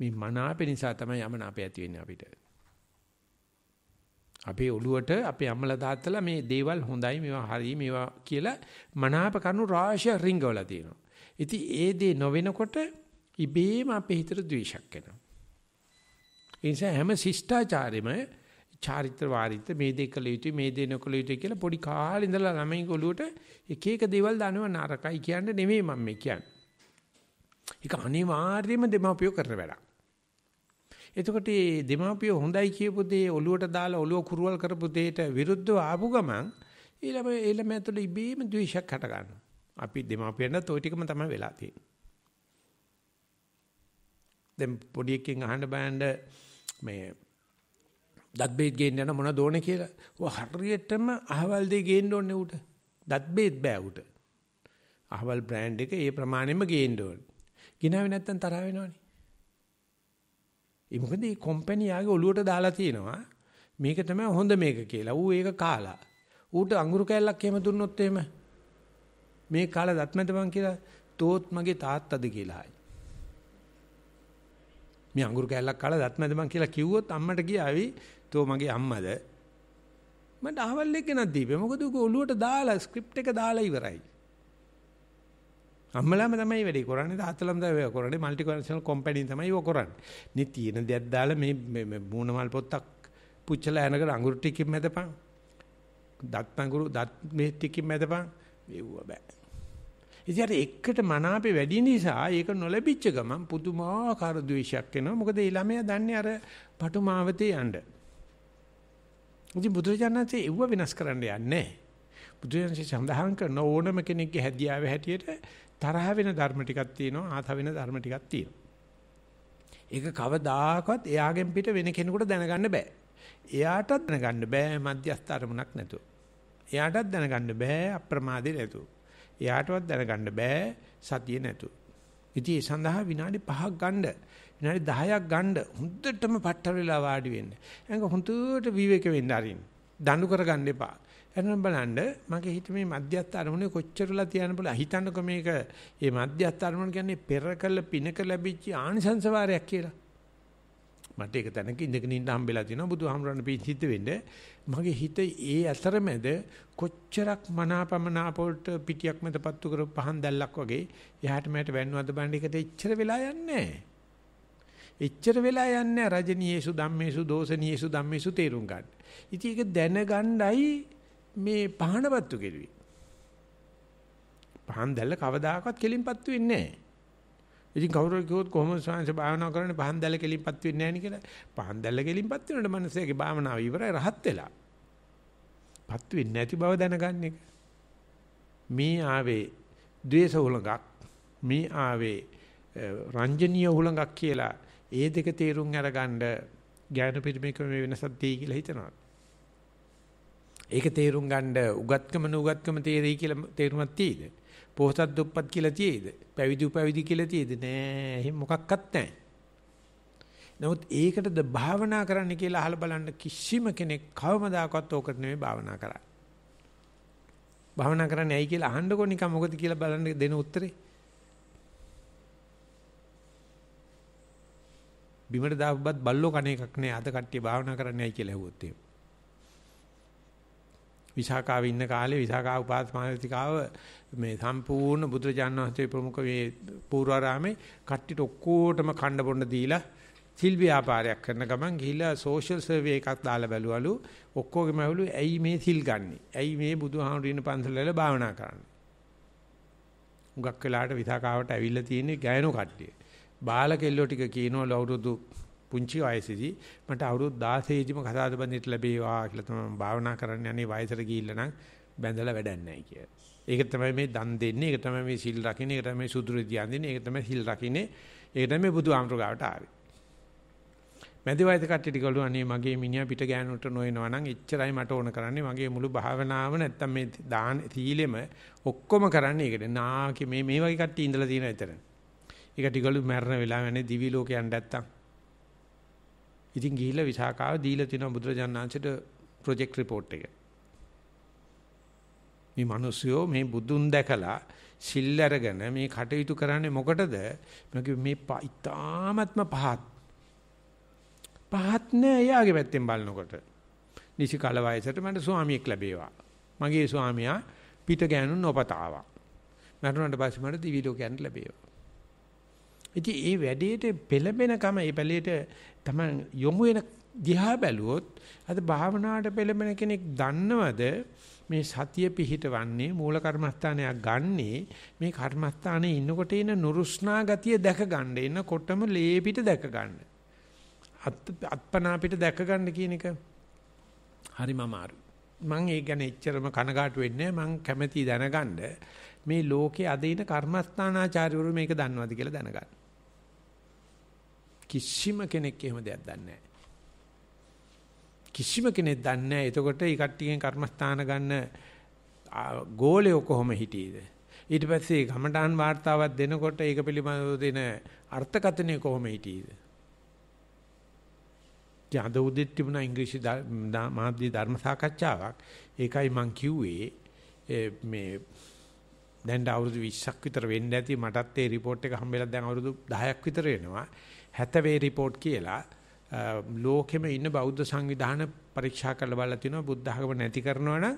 මේ මනාප නිසා තමයි යමනාප ඇති වෙන්නේ අපිට. අපේ ඔළුවට අපේ අම්මලා තාත්තලා මේ දේවල් හොඳයි මේවා හරි මේවා කියලා මනාප කරුණු රාශිය රිංගවලා තියෙනවා. ඉතින් ඒ දේ නොවෙනකොට ඉබේම අපේ හිතට ද්වේෂයක් එනවා. ඒ නිසා හැම ශිෂ්ටාචාරෙම චාරිත්‍ර වාරිත්‍ර මේ දේ කළ යුතුයි මේ දේ නොකළ යුතුයි කියලා පොඩි කාලේ ඉඳලා ළමයි ගොළුවට එක එක දේවල් දනව නරකයි කියන්නේ නෙමෙයි මම මේ කියන්නේ. ඒක අනිවාර්යයෙන්ම දෙමාපියෝ කරන වැඩක්. එතකොට මේ දෙමාපියෝ හොඳයි කියපු දේ ඔලුවට දාලා ඔලුව කුරුවල් කරපු දෙයට විරුද්ධව ආපු ගමන් ඊළම ඊළම ඇතුළ ඉබේම ද්වේෂයක් හට ගන්නවා. අපි දෙමාපියන්ට ওই ටිකම තමයි වෙලා තියෙන්නේ. දැන් පොඩි එකෙන් අහන්න බෑන්ඩ මේ දත් බේත් ගේන්න යන මොනවද ඕනේ කියලා. ਉਹ හරියටම අහවල් දෙය ගේන්න ඕනේ උට. දත් බේත් බෑ උට. අහවල් බ්‍රෑන්ඩ් එක ඒ ප්‍රමාණයෙම ගේන්න ඕනේ. ගිනාවේ නැත්තම් තරහ වෙනවනේ. ඒ මොකද මේ කම්පැනි ආගේ ඔලුවට දාලා තියෙනවා මේක තමයි හොඳ මේක කියලා. ඌ ඒක කාලා. ඌට අඟුරු කැල්ලක් එහෙම දුන්නොත් එහෙම මේ කාලා දත්මැද මං කියලා තෝත් මගේ තාත්තද කියලායි. මේ අඟුරු කැල්ලක් කාලා දත්මැද මං කියලා කිව්වොත් අම්මට ගියාවි තෝ මගේ අම්මද මට අහවල් එක ගෙනත් දීපේ මොකද උක ඔලුවට දාලා ස්ක්‍රිප්ට් එක දාලා ඉවරයි අම්මලාම තමයි වැඩේ කරන්නේ තාත්තලාම තමයි වැඩේ කරන්නේ মালටි කන්ෂනල් කම්පැනි තමයි ඒක කරන්නේ නේ තියෙන දෙයක් දාලා මේ මූණ මල් පොත්තක් පුච්චලා යනකර අඟුරු ටිකකින් මැදපන් දත් අඟුරු දත් මේ ටිකකින් මැදපන් වේවුව බෑ ඉතින් අර එකට මනාපේ වැඩි නිසා ඒක නොලැබිච්ච ගමන් පුදුමාකාර ද්වේෂයක් එනවා මොකද ඊළමයා දන්නේ අර පටු මාවතේ යන්නේ ඉතින් බුදුරජාණන්සේ ඒව වෙනස් කරන්න යන්නේ බුදුරජාණන්සේ සඳහන් කරන ඕනම කෙනෙක්ගේ හැදියාව හැටියට තරහ වෙන ධර්ම ටිකක් තියෙනවා ආත වෙන ධර්ම ටිකක් තියෙනවා ඒක කවදාකවත් එයාගෙන් පිට වෙන කෙනෙකුට දැනගන්න බෑ එයාටත් දැනගන්න බෑ මධ්‍යස්ථ අරමුණක් නැතුව එයාටත් දැනගන්න බෑ අප්‍රමාදේ නැතුව එයාටවත් දැනගන්න බෑ සතිය නැතුව ඉතින් ඒ සඳහා විනාඩි 5ක් ගන්න විනාඩි 10ක් ගන්න හොඳටම පට්ටර වෙලා වාඩි වෙන්න. එංග හොඳට විවේක වෙන්න අරින්න. දඬු කරගන්න එපා. එතන බලන්න මගේ හිත මේ මධ්‍යස්ථ අරමුණේ කොච්චරලා තියන්න පුළුවන් හිතන්නකො මේක මේ මධ්‍යස්ථ අරමුණ කියන්නේ පෙර කළ පිනක ලැබිච්ච ආනිසංස වාරයක් කියලා. මට ඒක තැනක ඉඳගෙන ඉන්න හම්බෙලා තියෙනවා බුදුහාමුදුරන් පිහිට වෙන්නේ මගේ හිත ඒ අතරමැද කොච්චරක් මනාපමනාපෝල්ට පිටියක් මතපත්තු කරපු පහන් දැල්ලක් වගේ එහාට මෙහාට වැන්නවද බණ්ඩ එකට එච්චර වෙලා යන්නේ එච්චර වෙලා යන්නේ රජනීයේසු ධම්මේසු දෝසනීයේසු ධම්මේසු තේරුම් ගන්න. ඉතින් ඒක දැනගණ්ඩයි මේ පහනපත්තු කෙරුවේ. පහන් දැල්ල කවදාකවත් කෙලින්පත්තු වෙන්නේ නැහැ. ඉතින් කවුරු කිව්වොත් කොහොමද ස්වාමීන් වහන්සේ භාවනා කරන්නේ පහන් දැල්ල කෙලින්පත් වෙන්නේ නැහැ නේ කියලා. පහන් දැල්ල කෙලින්පත් වෙනකොට මනසේගේ භාවනාව ඉවරයි රහත් වෙලා. පත් වෙන්නේ නැති බව දැනගන්න එක. මේ ආවේ ද්වේෂ හුලඟක් මේ ආවේ රංජනීය හුලඟක් කියලා ඒ දෙක තේරුම් අරගන්න ඥාන පිරිමේක මේ වෙනසක් තියෙයි කියලා හිතනවා. ඒක තේරුම් ගන්න උගත්කම නුගත්කම තේරෙයි කියලා තේරුමක් තියෙද? පොහොසත් දුප්පත් කියලා තියේද? පැවිදි උපැවිදි කියලා තියේද? නෑ, එහෙම මොකක්වත් නැහැ. නමුත් ඒකටද භාවනා කරන්න කියලා අහලා බලන්න කිසිම කෙනෙක් කවමදාකවත් ඕකට නෙමෙයි භාවනා කරන්නේ. භාවනා කරන්නේ ඇයි කියලා අහන්නකො නිකන් මොකද කියලා බලන්න දෙන උත්තරේ. බිමට දාපුවත් බල්ලෝ කණ එකක් නෑ අද කට්ටිය භාවනා කරන්නේ ඇයි කියලා ඇහුවොත් එහෙම. විසාකාවේ ඉන්න කාලේ විසාකා උපාසමානතිකාව මේ සම්පූර්ණ බුදුරජාණන් වහන්සේ ප්‍රමුඛ මේ පූර්වාරාමේ කට්ටිට ඔක්කොටම කණ්ඩ බොණ්ඩ දීලා සිල් ව්‍යාපාරයක් කරන ගමන් ගිහිලා සෝෂල් සර්වේ එකක් දාලා බැලුවලු ඔක්කොගේම ඇහුලු ඇයි මේ සිල් ගන්නෙ? ඇයි මේ බුදුහාමුදුරන පන්සලවල භාවනා කරන්නේ? උගක් වෙලාට විසාකාවට ඇවිල්ලා තියෙන ගෑනු කට්ටිය. බාල කෙල්ලෝ ටික කියනවා ලවුරුදු පුංචි වයසේදී මට අවුරුදු 16 යිම කසාද බඳින්න ලැබේවා කියලා තමයි භාවනා කරන්න යන්නේ වයසට ගිහිල්ලා නම් බැඳලා වැඩක් නැහැ කියලා. ඒක තමයි මේ දන් දෙන්නේ, ඒක තමයි මේ සිල් රකින්නේ, ඒක තමයි සුදුරු දියන්නේ, ඒක තමයි සිල් රකින්නේ, ඒක තමයි බුදු ආමරගාවට ආවේ. මැදි වයස කට්ටියට ගලු අනේ මගේ මිනිහා පිට ගෑනුට නොයනවා නම් එච්චරයි මට ඕන කරන්නේ මගේ මුළු භාවනාව නැත්තම් මේ දාන සීලෙම ඔක්කොම කරන්නේ ඒකට නාකි මේ මේ වගේ කට්ටිය ඉඳලා තියෙන විතර. ඒකට ගලු මැරෙන වෙලාව යන්නේ දිවි ලෝකයන් නැත්තම් ඉතින් ගිහිල්ලා විසාකාව දීලා තිනවා බුදුරජාණන් වහන්සේට ප්‍රොජෙක්ට් report එක. මේ මිනිස්සුયો මේ බුදුන් දැකලා සිල් අරගෙන මේ කටයුතු කරන්නේ මොකටද? මේ ඉතාමත්ම පහත්. පහත් නෑ එයාගේ පැත්තෙන් බලනකොට. නිසි කාල වයසට මට ස්වාමියෙක් ලැබේවා. මගේ ස්වාමියා පිට ගෑනුන් නොපතාවා. මරුණාට පස්සේ මට දිවි ලෝකයන් ලැබේවා. ඉතින් ඒ වැඩේට පෙළඹෙනකම ඒ පැලේට තමයි යොමු වෙන දිහා බැලුවොත් අද භාවනාවට පෙළඹෙන කෙනෙක් දන්නවද මේ සතිය පිහිටවන්නේ මූල කර්මස්ථානයක් ගන්නේ මේ කර්මස්ථානයේ ඉන්නකොට එන නුරුස්නා ගතිය දැක ගන්න එනකොටම ලේ පිට දැක ගන්න අත්පනා පිට දැක ගන්න කියන එක හරිම අමාරුයි මම ඒ ගැන එච්චරම කනගාටු වෙන්නේ මම කැමැති දැනගන්න මේ ලෝකයේ අද ඉන කර්මස්ථානාචාර්යවරු මේක දන්නවද කියලා දැනගන්න කිසිම කෙනෙක් එහෙම දෙයක් දන්නේ නැහැ. කිසිම කෙනෙක් දන්නේ නැහැ. එතකොට ඒ කට්ටියෙන් කර්මස්ථාන ගන්න ගෝලය කොහොම හිටියේද? ඊට පස්සේ ගමඨාන් වார்த்தාවක් දෙනකොට ඒක පිළිබඳව දෙන අර්ථකථනය කොහොම හිටියේද? ජාද උදෙත් තිබුණා ඉංග්‍රීසි මාධ්‍ය ධර්ම සාකච්ඡාවක්. ඒකයි මං කිව්වේ මේ දැන් අවුරුදු 20ක් විතර වෙන්න ඇති මටත් ඒ report එක හම්බෙලා දැන් අවුරුදු 10ක් විතර වෙනවා. හැතවේ රිපෝට් කියලා ලෝකෙම ඉන්න බෞද්ධ සංවිධාන පරීක්ෂා කරලා බලලා තිනවා බුද්ධ ආගම නැති කරනවා නම්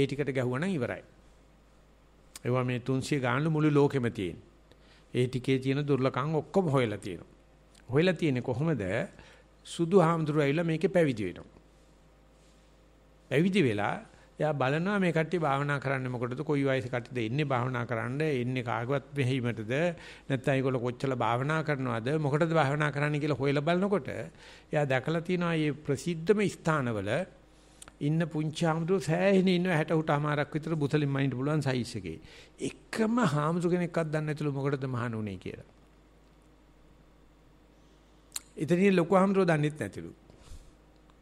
ඒ ටිකට ගැහුවා නම් ඉවරයි. ඒවා මේ 300 ගානළු මුළු ලෝකෙම තියෙන. ඒ ටිකේ තියෙන දුර්ලකම් ඔක්කොම හොයලා තියෙනවා. හොයලා තියෙන්නේ කොහොමද? සුදු හාමුදුරුවෝ ඇවිල්ලා මේකේ පැවිදි වෙනවා. පැවිදි වෙලා එයා බලනවා මේ කට්ටිය භාවනා කරන්න මොකටද කොයි වයසේ කට්ටියද ඉන්නේ භාවනා කරන්න ඉන්නේ කාගවත් මෙහිමටද නැත්නම් ඒගොල්ලෝ කොච්චර භාවනා කරනවද මොකටද භාවනා කරන්නේ කියලා හොයලා බලනකොට එයා දැකලා තියෙනවා මේ ප්‍රසිද්ධම ස්ථානවල ඉන්න පුංචි ආම්දුර සෑහෙන ඉන්න 60 උටමාරක් විතර බුතලින් මනින්න පුළුවන් සයිස් එකේ එකම හාමුදුර කෙනෙක්වත් දන්නේ නැතුළු මොකටද මහණුනේ කියලා. ඉතින් ලොකු හාමුදුරුවෝ දන්නේත් නැතිලු.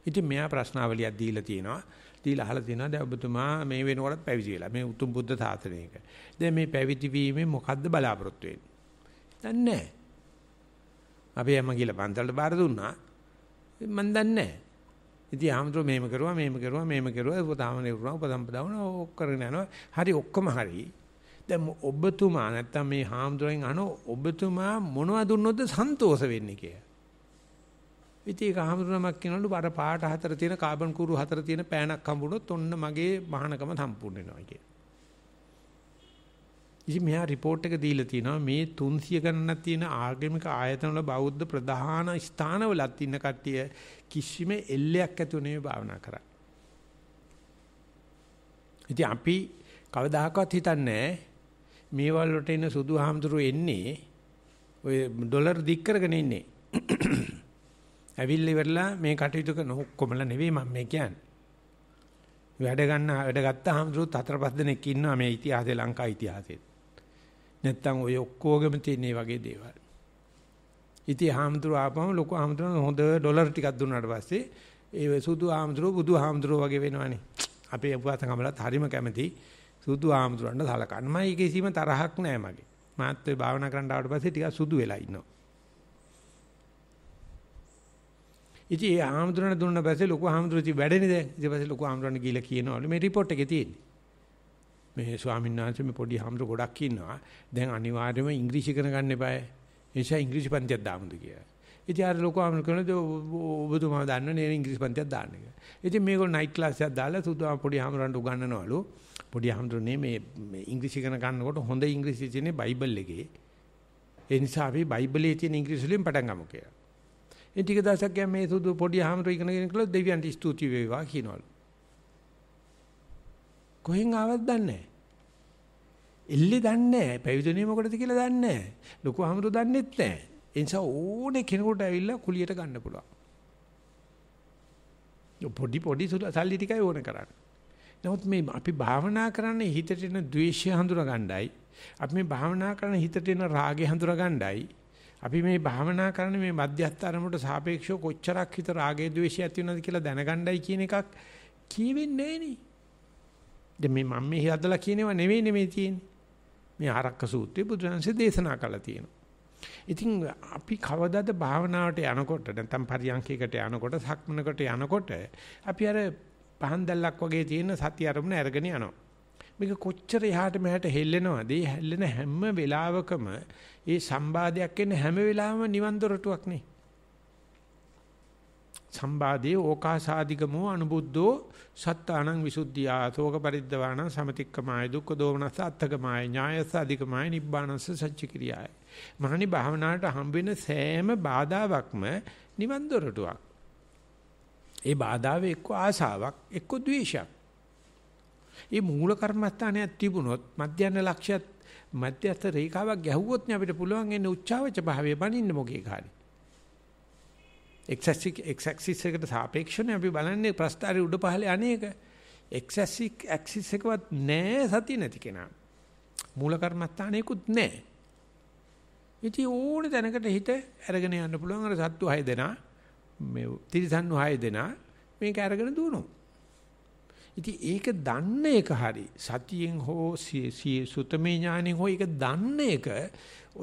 ඉතින් මෙයා ප්‍රශ්නාවලියක් දීලා තියෙනවා. දීලා අහලා තිනවා දැන් ඔබතුමා මේ වෙනකොටත් පැවිදි වෙලා මේ උතුම් බුද්ධ සාසනයක. දැන් මේ පැවිදි වීමේ මොකද්ද බලාපොරොත්තු වෙන්නේ? දන්නේ නැහැ. අපි යම කියලා පන්සලට බාර දුන්නා. මම දන්නේ නැහැ. ඉතින් ආමතුරු මේම කරුවා මේම කරුවා මේම කරුවා උපතාමනේ කරුවා උපසම්පදා වුණා ඕක කරගෙන යනවා. හරි ඔක්කොම හරි. දැන් ඔබතුමා නැත්තම් මේ හාමුදුරෙන් අහන ඔබතුමා මොනවද දුන්නොත් සන්තෝෂ වෙන්නේ කියලා. ඉතින් ඒක හඳුනනමක් කියනවලු අර පාට හතර තියෙන කාබන් කුරු හතර තියෙන පෑනක් හම්බුනොත් ඔන්න මගේ මහානකම සම්පූර්ණ වෙනවා කියන. ඉතින් මෙහා report එක දීලා තිනවා මේ 300 ගණනක් තියෙන ආගමික ආයතන වල බෞද්ධ ප්‍රධාන ස්ථානවලත් ඉන්න කට්ටිය කිසිම එල්ලයක් ඇතුව නෙමෙයි භාවනා කරන්නේ. ඉතින් අපි කවදාහකවත් හිතන්නේ මේ වලට එන සුදු හාමුදුරුවෝ එන්නේ ඔය ඩොලර් දික් කරගෙන ඉන්නේ. ඇවිල්ලා ඉවරලා මේ කටයුතු කරන ඔක්කොමලා නෙවෙයි මම මේ කියන්නේ. වැඩ ගන්න වැඩ ගත්ත හැමදෙරුත් හතර පහ දෙනෙක් ඉන්නවා මේ ඉතිහාසයේ ලංකා ඉතිහාසයේ. නැත්තම් ඔය ඔක්කොගෙම තියෙන වගේ දේවල්. ඉතින් හැමදෙරු ආපම ලොකු හැමදෙරු හොඳ ඩොලර් ටිකක් දුන්නාට පස්සේ ඒ සුදු හැමදෙරු බුදු හැමදෙරු වගේ වෙනවනේ. අපේ අපුවාසකමලත් හරිම කැමති සුදු හැමදෙරුන්ට සලකන්න. මම ඒකේ සීම තරහක් නෑ මගේ. මාත් ඔය භාවනා කරන්න ආවට පස්සේ ටිකක් සුදු වෙලා ඉන්නවා. ඉතින් ඒ ආම්ඳුරණ දුන්න පස්සේ ලොකු ආම්ඳුරති වැඩනේ දැන්. ඊට පස්සේ ලොකු ආම්ඳුරණ ගිහිලා කියනවලු මේ report එකේ තියෙන්නේ. මේ ස්වාමීන් වහන්සේ මේ පොඩි ආම්ඳුර ගොඩක් ඉන්නවා. දැන් අනිවාර්යයෙන්ම ඉංග්‍රීසි ඉගෙන ගන්න එපා. ඒ නිසා ඉංග්‍රීසි පන්තියක් දාමුද කියලා. ඉතින් අර ලොකු ආම්ඳුර කියනවා ඔබතුමා දන්නවනේ ඉංග්‍රීසි පන්තියක් දාන්න කියලා. ඉතින් මේගොල්ලෝ night class එකක් දාලා සුදු පොඩි ආම්ඳුරන්ට උගන්වනවලු. පොඩි ආම්ඳුරනේ මේ ඉංග්‍රීසි ඉගෙන ගන්නකොට හොඳ ඉංග්‍රීසි තියෙන්නේ බයිබල් එකේ. ඒ නිසා අපි බයිබලයේ තියෙන ඉංග්‍රීසි වලින් පටන් ගමු කියලා. ඉතින් ටික දවසක් ගියා මේ සුදු පොඩි ආමතු ඉගෙනගෙන කළා දෙවියන්ට ස්තුති වේවා කියනවලු. කොහෙන් ආවද දන්නේ නැහැ. එල්ලේ දන්නේ නැහැ. පැවිදුනේ මොකටද කියලා දන්නේ නැහැ. ලොකු ආමතු දන්නේත් නැහැ. ඒ නිසා ඕනේ කෙනෙකුට ඇවිල්ලා කුලියට ගන්න පුළුවන්. පොඩි පොඩි සල්ලි ටිකයි ඕන කරන්නේ. නමුත් මේ අපි භාවනා කරන්නේ හිතට එන ද්වේෂය හඳුනා ගන්නයි. අපි මේ භාවනා කරන හිතට එන රාගය හඳුනා ගන්නයි. අපි මේ භාවනා කරන මේ මධ්‍යස්ථානමට සාපේක්ෂව කොච්චරක් හිත රාගයේ ද්වේෂය ඇති වෙනවද කියලා දැනගණ්ඩයි කියන එකක් කියවෙන්නේ නෑනේ. දැන් මේ මම මේ හදලා කියනව නෙවෙයි මේ තියෙන්නේ. මේ ආරක්ක සූත්‍රය බුදුරජාණන්සේ දේශනා කළා තියෙනවා. ඉතින් අපි කවදාද භාවනාවට යනකොට නැත්නම් පරියන්කයකට යනකොට සක්මනකට යනකොට අපි අර පහන් දැල්ලක් වගේ තියෙන සති අරමුණ අරගෙන යනවා. මේක කොච්චර එහාට මෙහාට හෙල්ලෙනවද? ඒ හෙල්ලෙන හැම වෙලාවකම ඒ සම්බාධයක් එන හැම වෙලාවෙම නිවන් දොරටුවක් නේ. සම්බාධේ ඕකාසාදිගමෝ අනුබුද්ධෝ සත්තානං විසුද්ධියා තෝක පරිද්දවාණ සමතික්කමාය දුක්ඛ දෝමනස අත්තකමාය ඥායස අධිකමාය නිබ්බානස සච්චික්‍රියාය. මහනි භාවනාවට හම්බෙන සෑම බාධාවක්ම නිවන් දොරටුවක්. ඒ බාධාවේ එක්ක ආසාවක් එක්ක ද්වේෂයක් ඒ මූල කර්මස්ථානයක් තිබුණොත් මධ්‍යන ලක්ෂ්‍යත් මධ්‍යස්ථ රේඛාවක් ගැහුවොත් නේ අපිට පුළුවන් එන්නේ උච්චාවච භාවයේ බණින්න මොකේ කාරි. එක්සැක්සික් එක්සැක්සිස් එකට සාපේක්ෂව අපි බලන්නේ ප්‍රස්ථාරي උඩ පහළ අනේක. එක්සැක්සික් ඇක්සිස් එකවත් නැහැ සති නැති කෙනා. මූල කර්මස්ථානයකුත් නැහැ. ඉතින් ඕන තැනකට හිත අරගෙන යන්න පුළුවන් අර සත්තු 6 දෙනා මේ තිරිසන්නු 6 දෙනා මේක අරගෙන දුවනවා. ඉතින් ඒක දන්න එක හරි සතියෙන් හෝ සුතමේ ඥානෙන් හෝ ඒක දන්න එක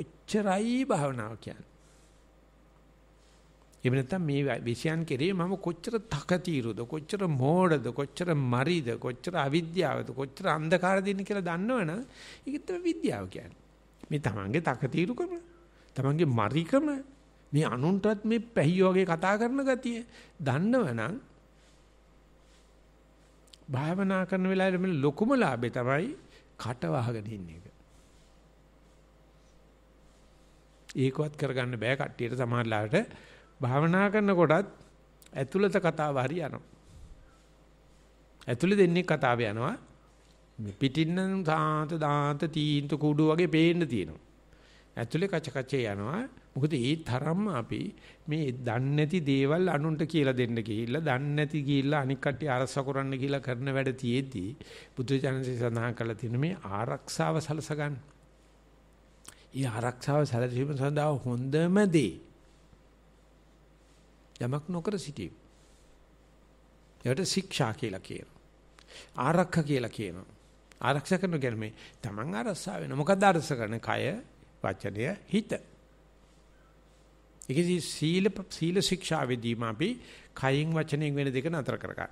ඔච්චරයි භවනාව කියන්නේ. එහෙම නැත්නම් මේ විෂයන් කෙරේ මම කොච්චර තකතිරුද කොච්චර මෝඩද කොච්චර මරිද කොච්චර අවිද්‍යාවද කොච්චර අන්ධකාරද ඉන්නේ කියලා දන්නවනම් ඒක තමයි විද්‍යාව කියන්නේ. මේ තමන්ගේ තකතිරුකම තමන්ගේ මරිකම මේ අනුන්ටත් මේ පැහිය වගේ කතා කරන ගතිය දන්නවනම් භාවනා කරන වෙලාවේ මේ ලොකුම ලාභේ තමයි කට වහගෙන ඉන්න එක. ඒකවත් කරගන්න බෑ කට්ටියට සමහරලාට භාවනා කරනකොටත් ඇතුළත කතාව හරි යනවා. ඇතුළේ දෙන්නේ කතාව යනවා. පිටින් නම් සාන්ත දාන්ත තීන්ත කුඩු වගේ පේන්න තියෙනවා. ඇතුලේ කච කචේ යනවා මොකද ඒ තරම්ම අපි මේ දන්නේ නැති දේවල් අනුන්ට කියලා දෙන්න ගිහිල්ලා දන්නේ නැති ගිහිල්ලා අනික් කට්ටිය ආරක්ෂා කරන්න කියලා කරන වැඩ තියේදී බුදුචානන්සේ සඳහන් කළා තියෙන මේ ආරක්ෂාව සලස ගන්න. ඊ ආරක්ෂාව සැලසීම සඳහා හොඳම දේ යමක් නොකර සිටීම. ඒකට ශික්ෂා කියලා කියනවා. ආරක්ෂා කියලා කියනවා. ආරක්ෂා කරන කියන්නේ තමන් ආරක්ෂා වෙන මොකක්ද ආරක්ෂා කරන්නේ? කය, වචනය, හිත. ඒකදී සීල සීල ශික්ෂාවෙදීම අපි කයින් වචනයෙන් වෙන දෙක නතර කර ගන්න.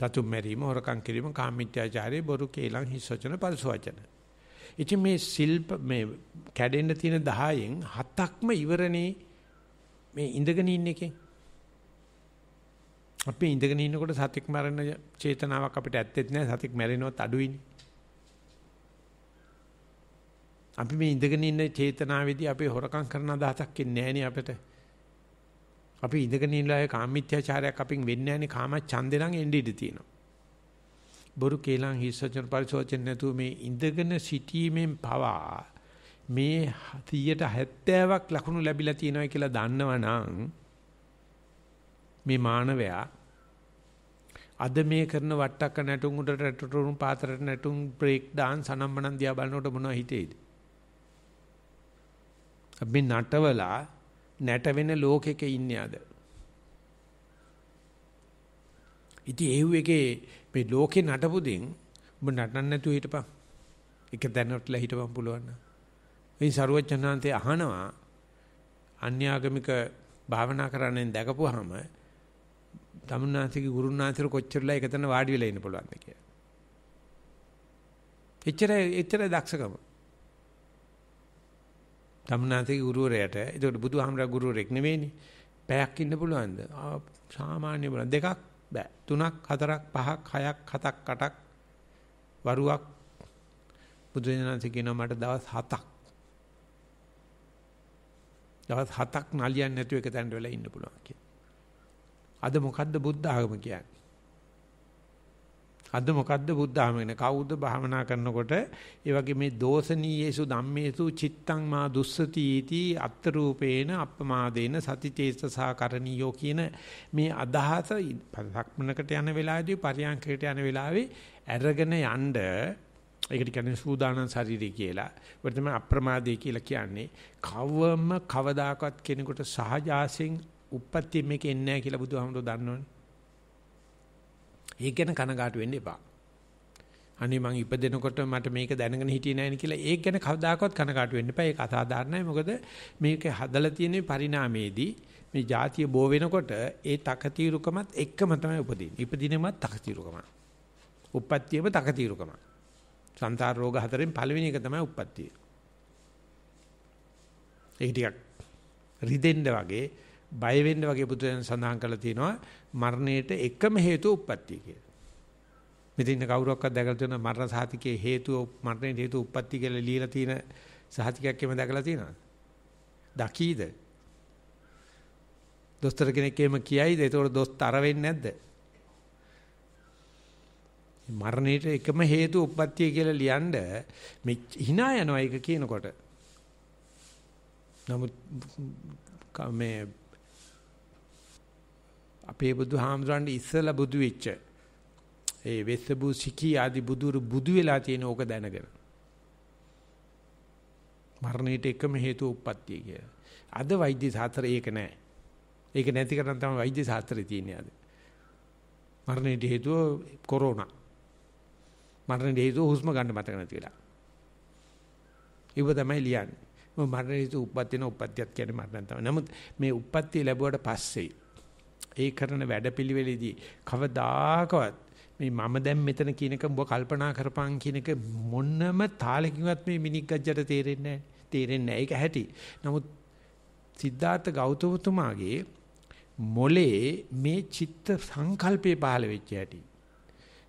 තතු මෙරිම හොරකම් කිරීම කාමීත්‍යාචාරයේ බොරු කේලම් හිස් වචන පරිස වචන. ඉතින් මේ සිල්ප මේ කැඩෙන්න තියෙන 10න් හතක්ම ඉවරනේ මේ ඉඳගෙන ඉන්න එකෙන්. අපි ඉඳගෙන ඉන්නකොට සතික් මරණ චේතනාවක් අපිට ඇත්තෙත් නැහැ සතික් මැරෙනවත් අඩුයිනේ. අපි මේ ඉඳගෙන ඉන්න චේතනාවේදී අපි හොරකම් කරන අදහසක් එන්නේ නැහැ අපට. අපි ඉඳගෙන ඉන්නලා ඒ කාමීත්‍යචාරයක් අපින් වෙන්නේ නැහැනේ කාම ඡන්දේ නම් එන්නේ ඉඳී තියෙනවා. බොරු කේලම් හිස්සචන පරිසෝචන නැතුව මේ ඉඳගෙන සිටීමෙන් පවා මේ 170ක් ලකුණු ලැබිලා තියෙනවා කියලා දන්නවනම් මේ මානවයා අද මේ කරන වට්ටක්ක නැටුම් උඩට රැටටුම් පාතරට නැටුම් බ්‍රේක් ඩාන්ස් අනම්මනම් දිහා බලනකොට මොනව හිතේද අපි නටවලා නැට වෙන ලෝකෙක ඉන්නේ අද. ඉතින් ඒව් එකේ මේ ලෝකේ නටපු දෙන් ඔබ නටන්න නැතුව හිටපන්. එක දැනටලා හිටපන් පුළුවන්. මේ ਸਰුවචනාන්තේ අහනවා අන්‍යාගමික භාවනා කරන්නේ දැකපුවාම තමුන්නාන්සේගේ ගුරුන්නාන්සේට කොච්චරලා එකතන වාඩි වෙලා ඉන්න පුළුවන්ද කියලා. එච්චර එච්චර දක්ෂකම. ධම්මනාථගේ ගුරුවරයාට. ඒකට බුදුහාමරා ගුරුවරෙක් නෙවෙයිනේ. පැයක් ඉන්න පුළුවන්ද? සාමාන්‍ය බලන්න දෙකක් බෑ. තුනක්, හතරක්, පහක්, හයක්, හතක්, අටක් වරුවක් බුදුරජාණන්සේ කියනවා මට දවස් හතක්. දවස් හතක් නලියන්නේ නැතුව එක තැනට වෙලා ඉන්න පුළුවන් කියලා. අද මොකද්ද බුද්ධ ආගම කියන්නේ? අද මොකද්ද බුද්ධාම කියන්නේ කවුද භාවනා කරනකොට ඒ වගේ මේ දෝසනීයේසු ධම්මේසු චිත්තං මා දුස්සති इति අත්තරූපේන අප්පමාදේන සතිචේතසාකරණියෝ කියන මේ අදහස සක්මනකට යන වෙලාවේදී පරියන්කයට යන වෙලාවේ අරගෙන යන්න ඒකට කියන්නේ සූදානම් ශරීරය කියලා. ඒකට තමයි අප්‍රමාදේ කියලා කියන්නේ. කවම කවදාකවත් කෙනෙකුට සහජාසෙන් උප්පත්ති මේක එන්නේ නැහැ කියලා බුදුහාමුදුරුවෝ දන්නවනේ. ඒක ගැන කනගාටු වෙන්න එපා. අනේ මං ඉපදෙනකොට මට මේක දැනගෙන හිටියේ නැහැ නේ කියලා ඒක ගැන කවදාකවත් කනගාටු වෙන්න එපා. ඒක අසාධාරණයි. මොකද මේක හදලා තියෙන පරිණාමයේදී මේ જાතිය බෝ වෙනකොට ඒ තකතිරුකමත් එක්කම තමයි උපදින්නේ. ඉපදිනමත් තකතිරුකම. උප්පත්තියම තකතිරුකම. සංසාර රෝග හතරෙන් පළවෙනි එක තමයි උප්පත්තිය. ඒක ටිකක් රිදෙන්න වගේ බය වෙන්න වගේ බුදුන් සඳහන් කරලා තියෙනවා මරණයට එකම හේතුව උප්පත්තිය කියලා. මෙතන කවුරක්වත් දැකලා තියෙන මරණ සාතිකයේ හේතුව මරණයට හේතුව උප්පත්තිය කියලා ලියලා තියෙන සාතිකයක් එම දැකලා තියෙනවද? දකීද? දොස්තර කෙනෙක් එහෙම කියයිද? ඒතකොට දොස්තර වෙන්නේ නැද්ද? මරණයට එකම හේතුව උප්පත්තිය කියලා ලියනද මේ hina යනවා ඒක කියනකොට. නමුත් මේ අපේ බුදුහාමුදුරන්ට ඉස්සලා බුදු වෙච්ච ඒ වෙස්සබු සිකී ආදි බුදුරු බුදු වෙලා තියෙන ඕක දැනගෙන මරණයට එකම හේතුව උප්පත්තිය කියලා. අද වෛද්‍ය සාත්‍රය ඒක නෑ. ඒක නැති කරන් තමයි වෛද්‍ය සාත්‍රය තියෙන්නේ අද. මරණයට හේතුව කොරෝනා. මරණයට හේතුව හුස්ම ගන්න මතක නැති වෙලා. ඊව තමයි ලියන්නේ. මරණයට හේතුව උප්පත්තින උප්පත්තියත් කියන්නේ මරණ තමයි. නමුත් මේ උප්පත්තිය ලැබුවට පස්සේ ඒ කරන වැඩපිළිවෙලෙදී කවදාකවත් මේ මම දැන් මෙතන කියනක උඹ කල්පනා කරපන් කියනක මොනම තාලකින්වත් මේ මිනික් ගජ්ජට තේරෙන්නේ නැහැ. තේරෙන්නේ නැහැ. ඒක ඇති. නමුත් සිද්ධාර්ථ ගෞතමතුමාගේ මොලේ මේ චිත්ත සංකල්පේ පහළ වෙච්ච හැටි.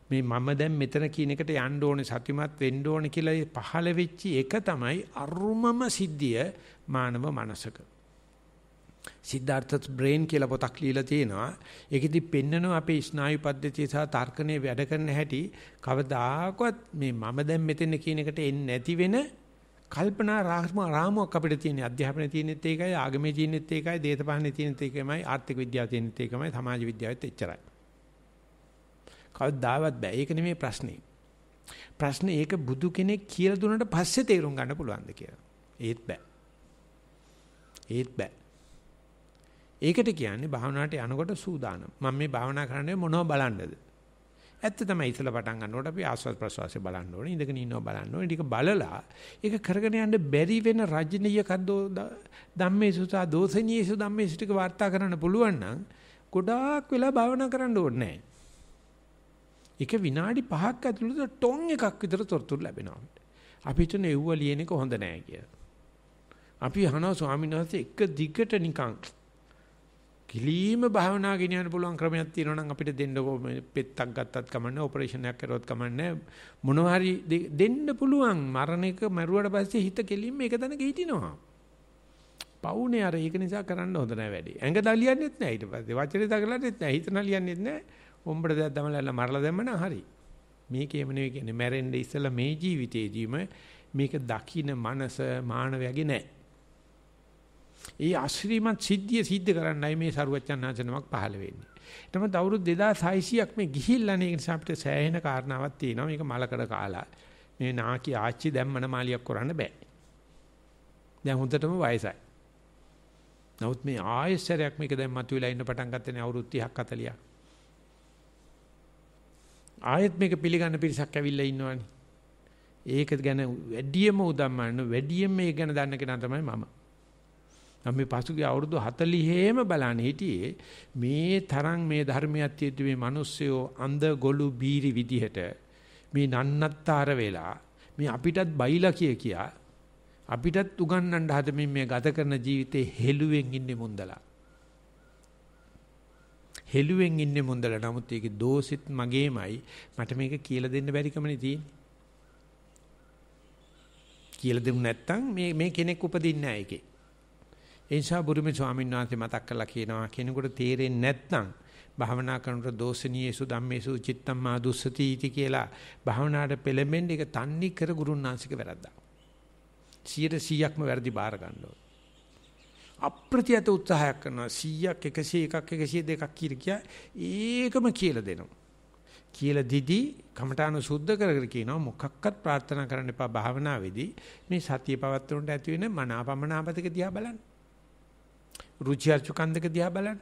මේ මම දැන් මෙතන කියන එකට යන්න ඕනේ සතුටුමත් වෙන්න ඕනේ කියලා පහළ වෙච්චි එක තමයි අරුමම සිද්ධිය මානව මනසක. සිද්ධාර්ථ බ්‍රේන් කියලා පොතක් ලියලා තියෙනවා. ඒකෙදි පෙන්නනවා අපේ ස්නායු පද්ධතිය සහ තර්කණය වැඩ කරන හැටි කවදාකවත් මේ මම දැන් මෙතන කියන එකට එන්නේ නැති වෙන කල්පනා රාම රාමුවක් අපිට තියෙන අධ්‍යාපනයේ තියෙනෙත් ඒකයි ආගමේ තියෙනෙත් ඒකයි දේශපාලනේ තියෙනෙත් ඒකමයි ආර්ථික විද්‍යාවේ තියෙනෙත් ඒකමයි සමාජ විද්‍යාවෙත් එච්චරයි. කවදාවත් බෑ. ඒක නෙමෙයි ප්‍රශ්නේ. ප්‍රශ්නේ ඒක බුදු කෙනෙක් කියලා දුන්නට පස්සේ තේරුම් ගන්න පුළුවන්ද කියලා. ඒත් බෑ. ඒත් බෑ. ඒකට කියන්නේ භාවනාවට යනකොට සූදානම්. මම මේ භාවනා කරන්නේ මොනව බලන්නද? ඇත්ත තමයි ඉතල පටන් ගන්නකොට අපි ආස්වාද ප්‍රසවාසය බලන්න ඕනේ, ඉඳගෙන ඉන්නව බලන්න ඕනේ. ටික බලලා ඒක කරගෙන යන්න බැරි වෙන රජනීය කද්දෝ ධම්මේසුසා දෝසනීයසු ධම්මේසු ටික වාර්තා කරන්න පුළුවන් නම් ගොඩාක් වෙලා භාවනා කරන්න ඕනේ නැහැ. ඒක විනාඩි 5ක් ඇතුළත ටොන් එකක් විතර තොරතුරු ලැබෙනවා. අපි හිතන එව්ව ලියන එක හොඳ නෑ කියලා. අපි අහනවා ස්වාමීන් වහන්සේ එක දිගට නිකන් කිලීම භාවනා ගෙන යන්න පුළුවන් ක්‍රමයක් තියෙනවා නම් අපිට දෙන්න පෙත්තක් ගත්තත් කමන්නේ ඔපරේෂන් එකක් කරවත් කමන්නේ මොනවා හරි දෙන්න පුළුවන් මරණ එක මරුවට පස්සේ හිත කෙලින්ම ඒක තැනක හිටිනවා පවුනේ අර ඒක නිසා කරන්න හොඳ නැහැ වැඩි ඇඟ දලියන්නෙත් නැහැ ඊට පස්සේ වචනේ දකලන්නෙත් නැහැ හිත නලියන්නෙත් නැහැ උඹට දැක් දමලා මරලා දැම්මන හරි මේකේම නෙවෙයි කියන්නේ මැරෙන්න ඉස්සලා මේ ජීවිතේදීම මේක දකින මනස මානවයාගේ නැහැ ඒ අශ්‍රීමත් සිද්ධිය සිද්ධ කරන්නයි මේ සරුවච්චන් ආචනමක් පහළ වෙන්නේ. එතමත් අවුරුදු 2600ක් මේ ගිහිල්ලානේ ඒ නිසා අපිට සෑහෙන කාරණාවක් තියෙනවා. මේක මලකඩ කාලා. මේ නාකි ආච්චි දැම්මන මාලියක් කරන්න බෑ. දැන් හොඳටම වයසයි. නමුත් මේ ආයෙසරයක් මේක දැන් මතුවලා ඉන්න පටන් ගන්නනේ අවුරුදු 30ක් 40ක්. ආයෙත් මේක පිළිගන්න පිරිසක් ඇවිල්ලා ඉන්නවනේ. ඒක ගැන වැඩියම උදම්මන්න වැඩියම මේ ගැන දන්න කෙනා තමයි මම. අපි පසුගිය අවුරුදු 40ෙම බලන්න හිටියේ මේ තරම් මේ ධර්මයක් තියෙද්දි මේ මිනිස්සයෝ අඳ ගොළු බීරි විදිහට මේ නන්නත්තර වෙලා මේ අපිටත් බයිලා කිය කියා අපිටත් උගන්වන්න හදමින් මේ ගත කරන ජීවිතේ හෙළුවෙන් ඉන්නේ මුන්දලා හෙළුවෙන් ඉන්නේ මුන්දලා නමුත් ඒකේ දෝෂිත් මගේමයි මට මේක කියලා දෙන්න බැරි කමනේ තියෙන්නේ කියලා දෙමු නැත්තම් මේ මේ කෙනෙක් උපදින්නේ නැහැ ඒකේ ඒ නිසා බුරුමේ ස්වාමීන් වහන්සේ මතක් කරලා කියනවා කෙනෙකුට තේරෙන්නේ නැත්නම් භාවනා කරනකොට දෝෂණීයසු ධම්මේසු චිත්තම් මා දුස්සති इति කියලා භාවනාවට පෙළඹෙන්න එක තන්නේ කර ගුරුන් වහන්සේක වැරද්දා. 100%ක්ම වැරදි බාර ගන්නවා. අප්‍රතිහත උත්සාහයක් කරනවා 100ක් 101ක් 102ක් කියලා ඒකම කියලා දෙනවා. කියලා දිදි කමඨාන සුද්ධ කරගෙන කියනවා මොකක්වත් ප්‍රාර්ථනා කරන්න එපා භාවනාවේදී මේ සතිය පවත්වනට ඇති වෙන මනාපමනාපතික දිහා බලන්න. රුචි අරුචිකන්දක දිහා බලන්න.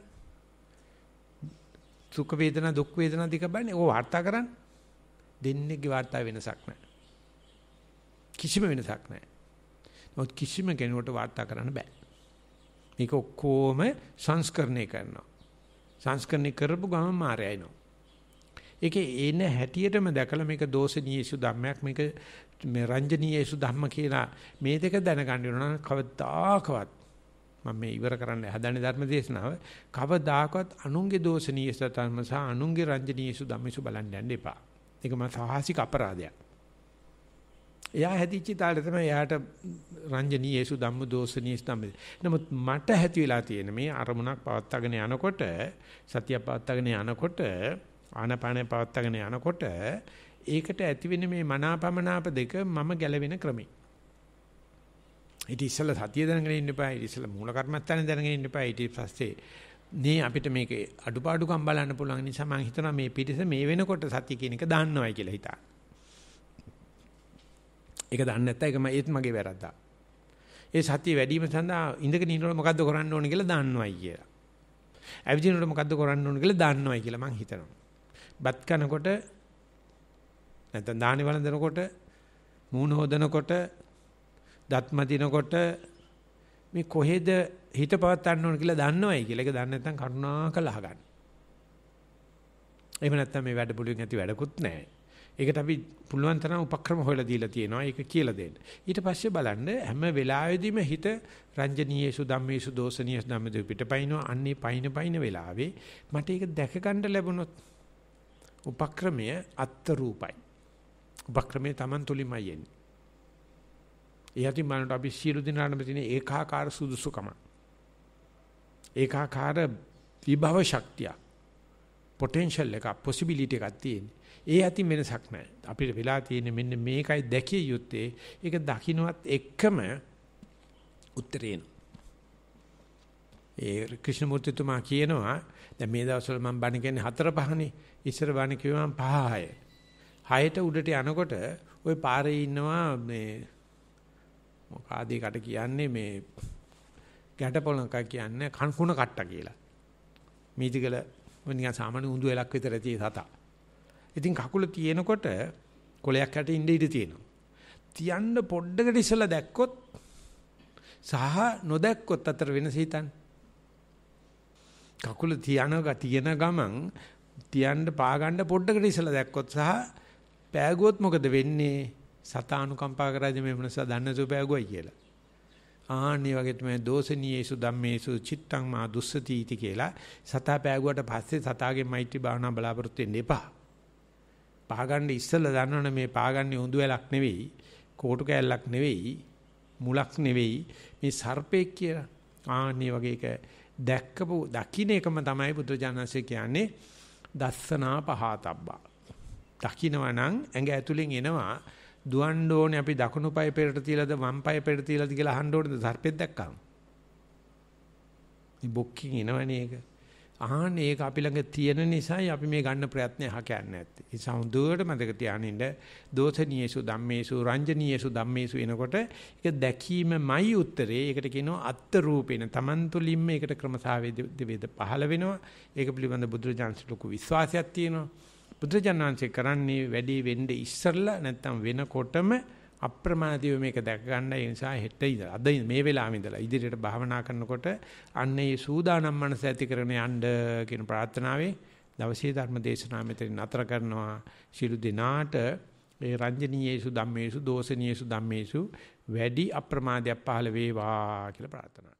සුඛ වේදනා දුක් වේදනා දික බලන්නේ. ඕක වාර්තා කරන්න. දෙන්නේගේ වාර්තා වෙනසක් නැහැ. කිසිම වෙනසක් නැහැ. නමුත් කිසිම කෙනෙකුට වාර්තා කරන්න බෑ. මේක ඔක්කොම සංස්කරණය කරනවා. සංස්කරණය කරපු ගමන් මායя එනවා. ඒකේ එන හැටියටම දැකලා මේක දෝෂණීයසු ධම්මයක් මේක මේ රංජනීයසු ධම්ම කියලා මේ දෙක දැනගන්න ඕන කවදාකවත් මම මේ ඉවර කරන්න හදන ධර්ම දේශනාව කවදාකවත් අනුන්ගේ දෝෂණීය සතන්ම සහ අනුන්ගේ රංජනීයසු ධම්මිසු බලන්න යන්න එපා. ඒක මම සාහසික අපරාධයක්. එයා හැදිච්ච තාලේ තමයි එයාට රංජනීයසු ධම්ම දෝෂණීය ස්තම්භ. නමුත් මට හැති වෙලා තියෙන මේ අරමුණක් පවත්වාගෙන යනකොට සතිය පවත්වාගෙන යනකොට ආනපානය පවත්වාගෙන යනකොට ඒකට ඇතිවෙන මේ මනාපමනාප දෙක මම ගැලවෙන ක්‍රමයි. ඊට ඉස්සෙල්ලා සතිය දැනගෙන ඉන්න එපා. ඊට ඉස්සෙල්ලා මූල කර්මත්තානේ දැනගෙන ඉන්න එපා. ඊට පස්සේ මේ අපිට මේකේ අඩුපාඩුකම් බලන්න පුළුවන් නිසා මම හිතනවා මේ පිටිස මේ වෙනකොට සතිය කියන එක දාන්නවයි කියලා හිතා. ඒක දාන්න නැත්නම් ඒක ඒත් මගේ වැරද්දා. ඒ සතිය වැඩිම සඳහා ඉඳගෙන ඉන්නකොට මොකද්ද කරන්න ඕන කියලා දාන්නවයි කියලා. ඇවිදිනකොට මොකද්ද කරන්න ඕන කියලා දාන්නවයි කියලා මම හිතනවා. බත් කනකොට නැත්නම් දානි වළඳනකොට මූණ හොදනකොට දත්ම දිනකොට මේ කොහෙද හිත පවත්වන්න ඕන කියලා දන්නවයි කියලා. ඒක දන්නේ නැත්නම් කරුණාකර අහගන්න. එහෙම නැත්නම් මේ වැඩ පුළුවන් ඇති වැඩකුත් නැහැ. ඒකට අපි පුළුවන් තරම් උපක්‍රම හොයලා දීලා තියෙනවා. ඒක කියලා දෙන්න. ඊට පස්සේ බලන්න හැම වෙලාවෙදීම හිත රංජනීයේසු ධම්මේසු දෝසනීයසු ධම්මදේ පිටපයින්නවා. අන්නේ පයින් පයින් වෙලාවේ මට ඒක දැක ගන්න ලැබුණොත් උපක්‍රමය අත්තරූපයි. උපක්‍රමයේ Taman තුලින්මයි එන්නේ. ඒ අතින් බලනකොට අපි සියලු දිනාටම තියෙන ඒකාකාර සුදුසුකම. ඒකාකාර විභව ශක්තිය. පොටෙන්ෂල් එක, පොසිබිලිටි එකක් තියෙන. ඒ අතින් වෙනසක් නැහැ. අපිට වෙලා තියෙන්නේ මෙන්න මේකයි දැකිය යුත්තේ. ඒක දකින්නවත් එක්කම උත්තරේන. ඒ ක්‍රිෂ්ණමූර්තිතුමා කියනවා දැන් මේ දවස්වල මම බණ කියන්නේ හතර පහනේ. ඉස්සර බණ කිව්වම පහය. හයට උඩට යනකොට ওই පාරේ ඉන්නවා මේ මොකද ඒකට කියන්නේ මේ ගැටපොළක කියන්නේ කන්කුණ කට්ට කියලා. මීතිගල නිකන් සාමාන්‍ය උඳු එලක් විතර ඇති සතා. ඉතින් කකුල තියෙනකොට කොලයක් යට ඉඳ ඉඳ තියෙනවා. තියන්න පොඩ්ඩකට ඉස්සලා දැක්කොත් සහ නොදැක්කොත් අතර වෙනස හිතන්න. කකුල තියනක තියෙන ගමන් තියන්න පාගන්න පොඩ්ඩකට ඉස්සලා දැක්කොත් සහ පෑගුවොත් මොකද වෙන්නේ? සතානුකම්පා කරයිද මේ මනසා දන්න සුපෑගුවයි කියලා. ආන්නේ වගේ තමයි දෝසනීයේසු ධම්මේසු චිත්තං මා දුස්සතිති කියලා සතා පෑගුවට පස්සේ සතාගේ මෛත්‍රී භාවනා බලාපොරොත්තු වෙන්න එපා. පාගන්න ඉස්සෙල්ලා දන්නවනේ මේ පාගන්නේ උඳු වැලක් නෙවෙයි, කෝටු කෑල්ලක් නෙවෙයි, මුලක් නෙවෙයි මේ සර්පෙක් කියලා. ආන්නේ වගේ එක දැක්කපු දකින්න එකම තමයි බුදුජානසෙ කියන්නේ දස්සනා පහතබ්බා. දකින්නවා නම් ඇඟ ඇතුලෙන් එනවා දුවන්න ඕනේ අපි දකුණු පාය පෙරට තියලාද වම් පාය පෙරට තියලාද කියලා අහන්න ඕනේ සර්පෙත් දැක්කම. මේ බොක්කින් එනවනේ ඒක. ආහන් ඒක අපි ළඟ තියෙන නිසායි අපි මේ ගන්න ප්‍රයත්නය හකන්නේ නැත්තේ. ඒ සමුදුවට මතක තියානින්න දෝෂණීයසු ධම්මේසු රංජනීයසු ධම්මේසු එනකොට ඒක දැකීමමයි උත්තරේ. ඒකට කියනවා අත්ත රූපේන. Taman තුලින්ම ඒකට ක්‍රමසාවේද වේද පහළ වෙනවා. ඒක පිළිබඳ බුදුරජාන්සේ ලොකු විශ්වාසයක් තියෙනවා. බුදුජානනාංශේ කරන්නේ වැඩේ වෙන්න ඉස්සෙල්ලා නැත්තම් වෙනකොටම අප්‍රමාදීව මේක දැක ගන්න ඒ නිසා හෙට ඉඳලා අද මේ වෙලාවෙ ඉඳලා ඉදිරියට භාවනා කරනකොට අන්න ඒ සූදානම් මනස ඇති කරගෙන යන්න කියන ප්‍රාර්ථනාවේ දවසේ ධර්ම දේශනාව මෙතන නතර කරනවා ශිළු දිනාට ඒ රංජනීයේසු ධම්මේසු දෝසනීයේසු ධම්මේසු වැඩි අප්‍රමාදයක් පහළ වේවා කියලා ප්‍රාර්ථනා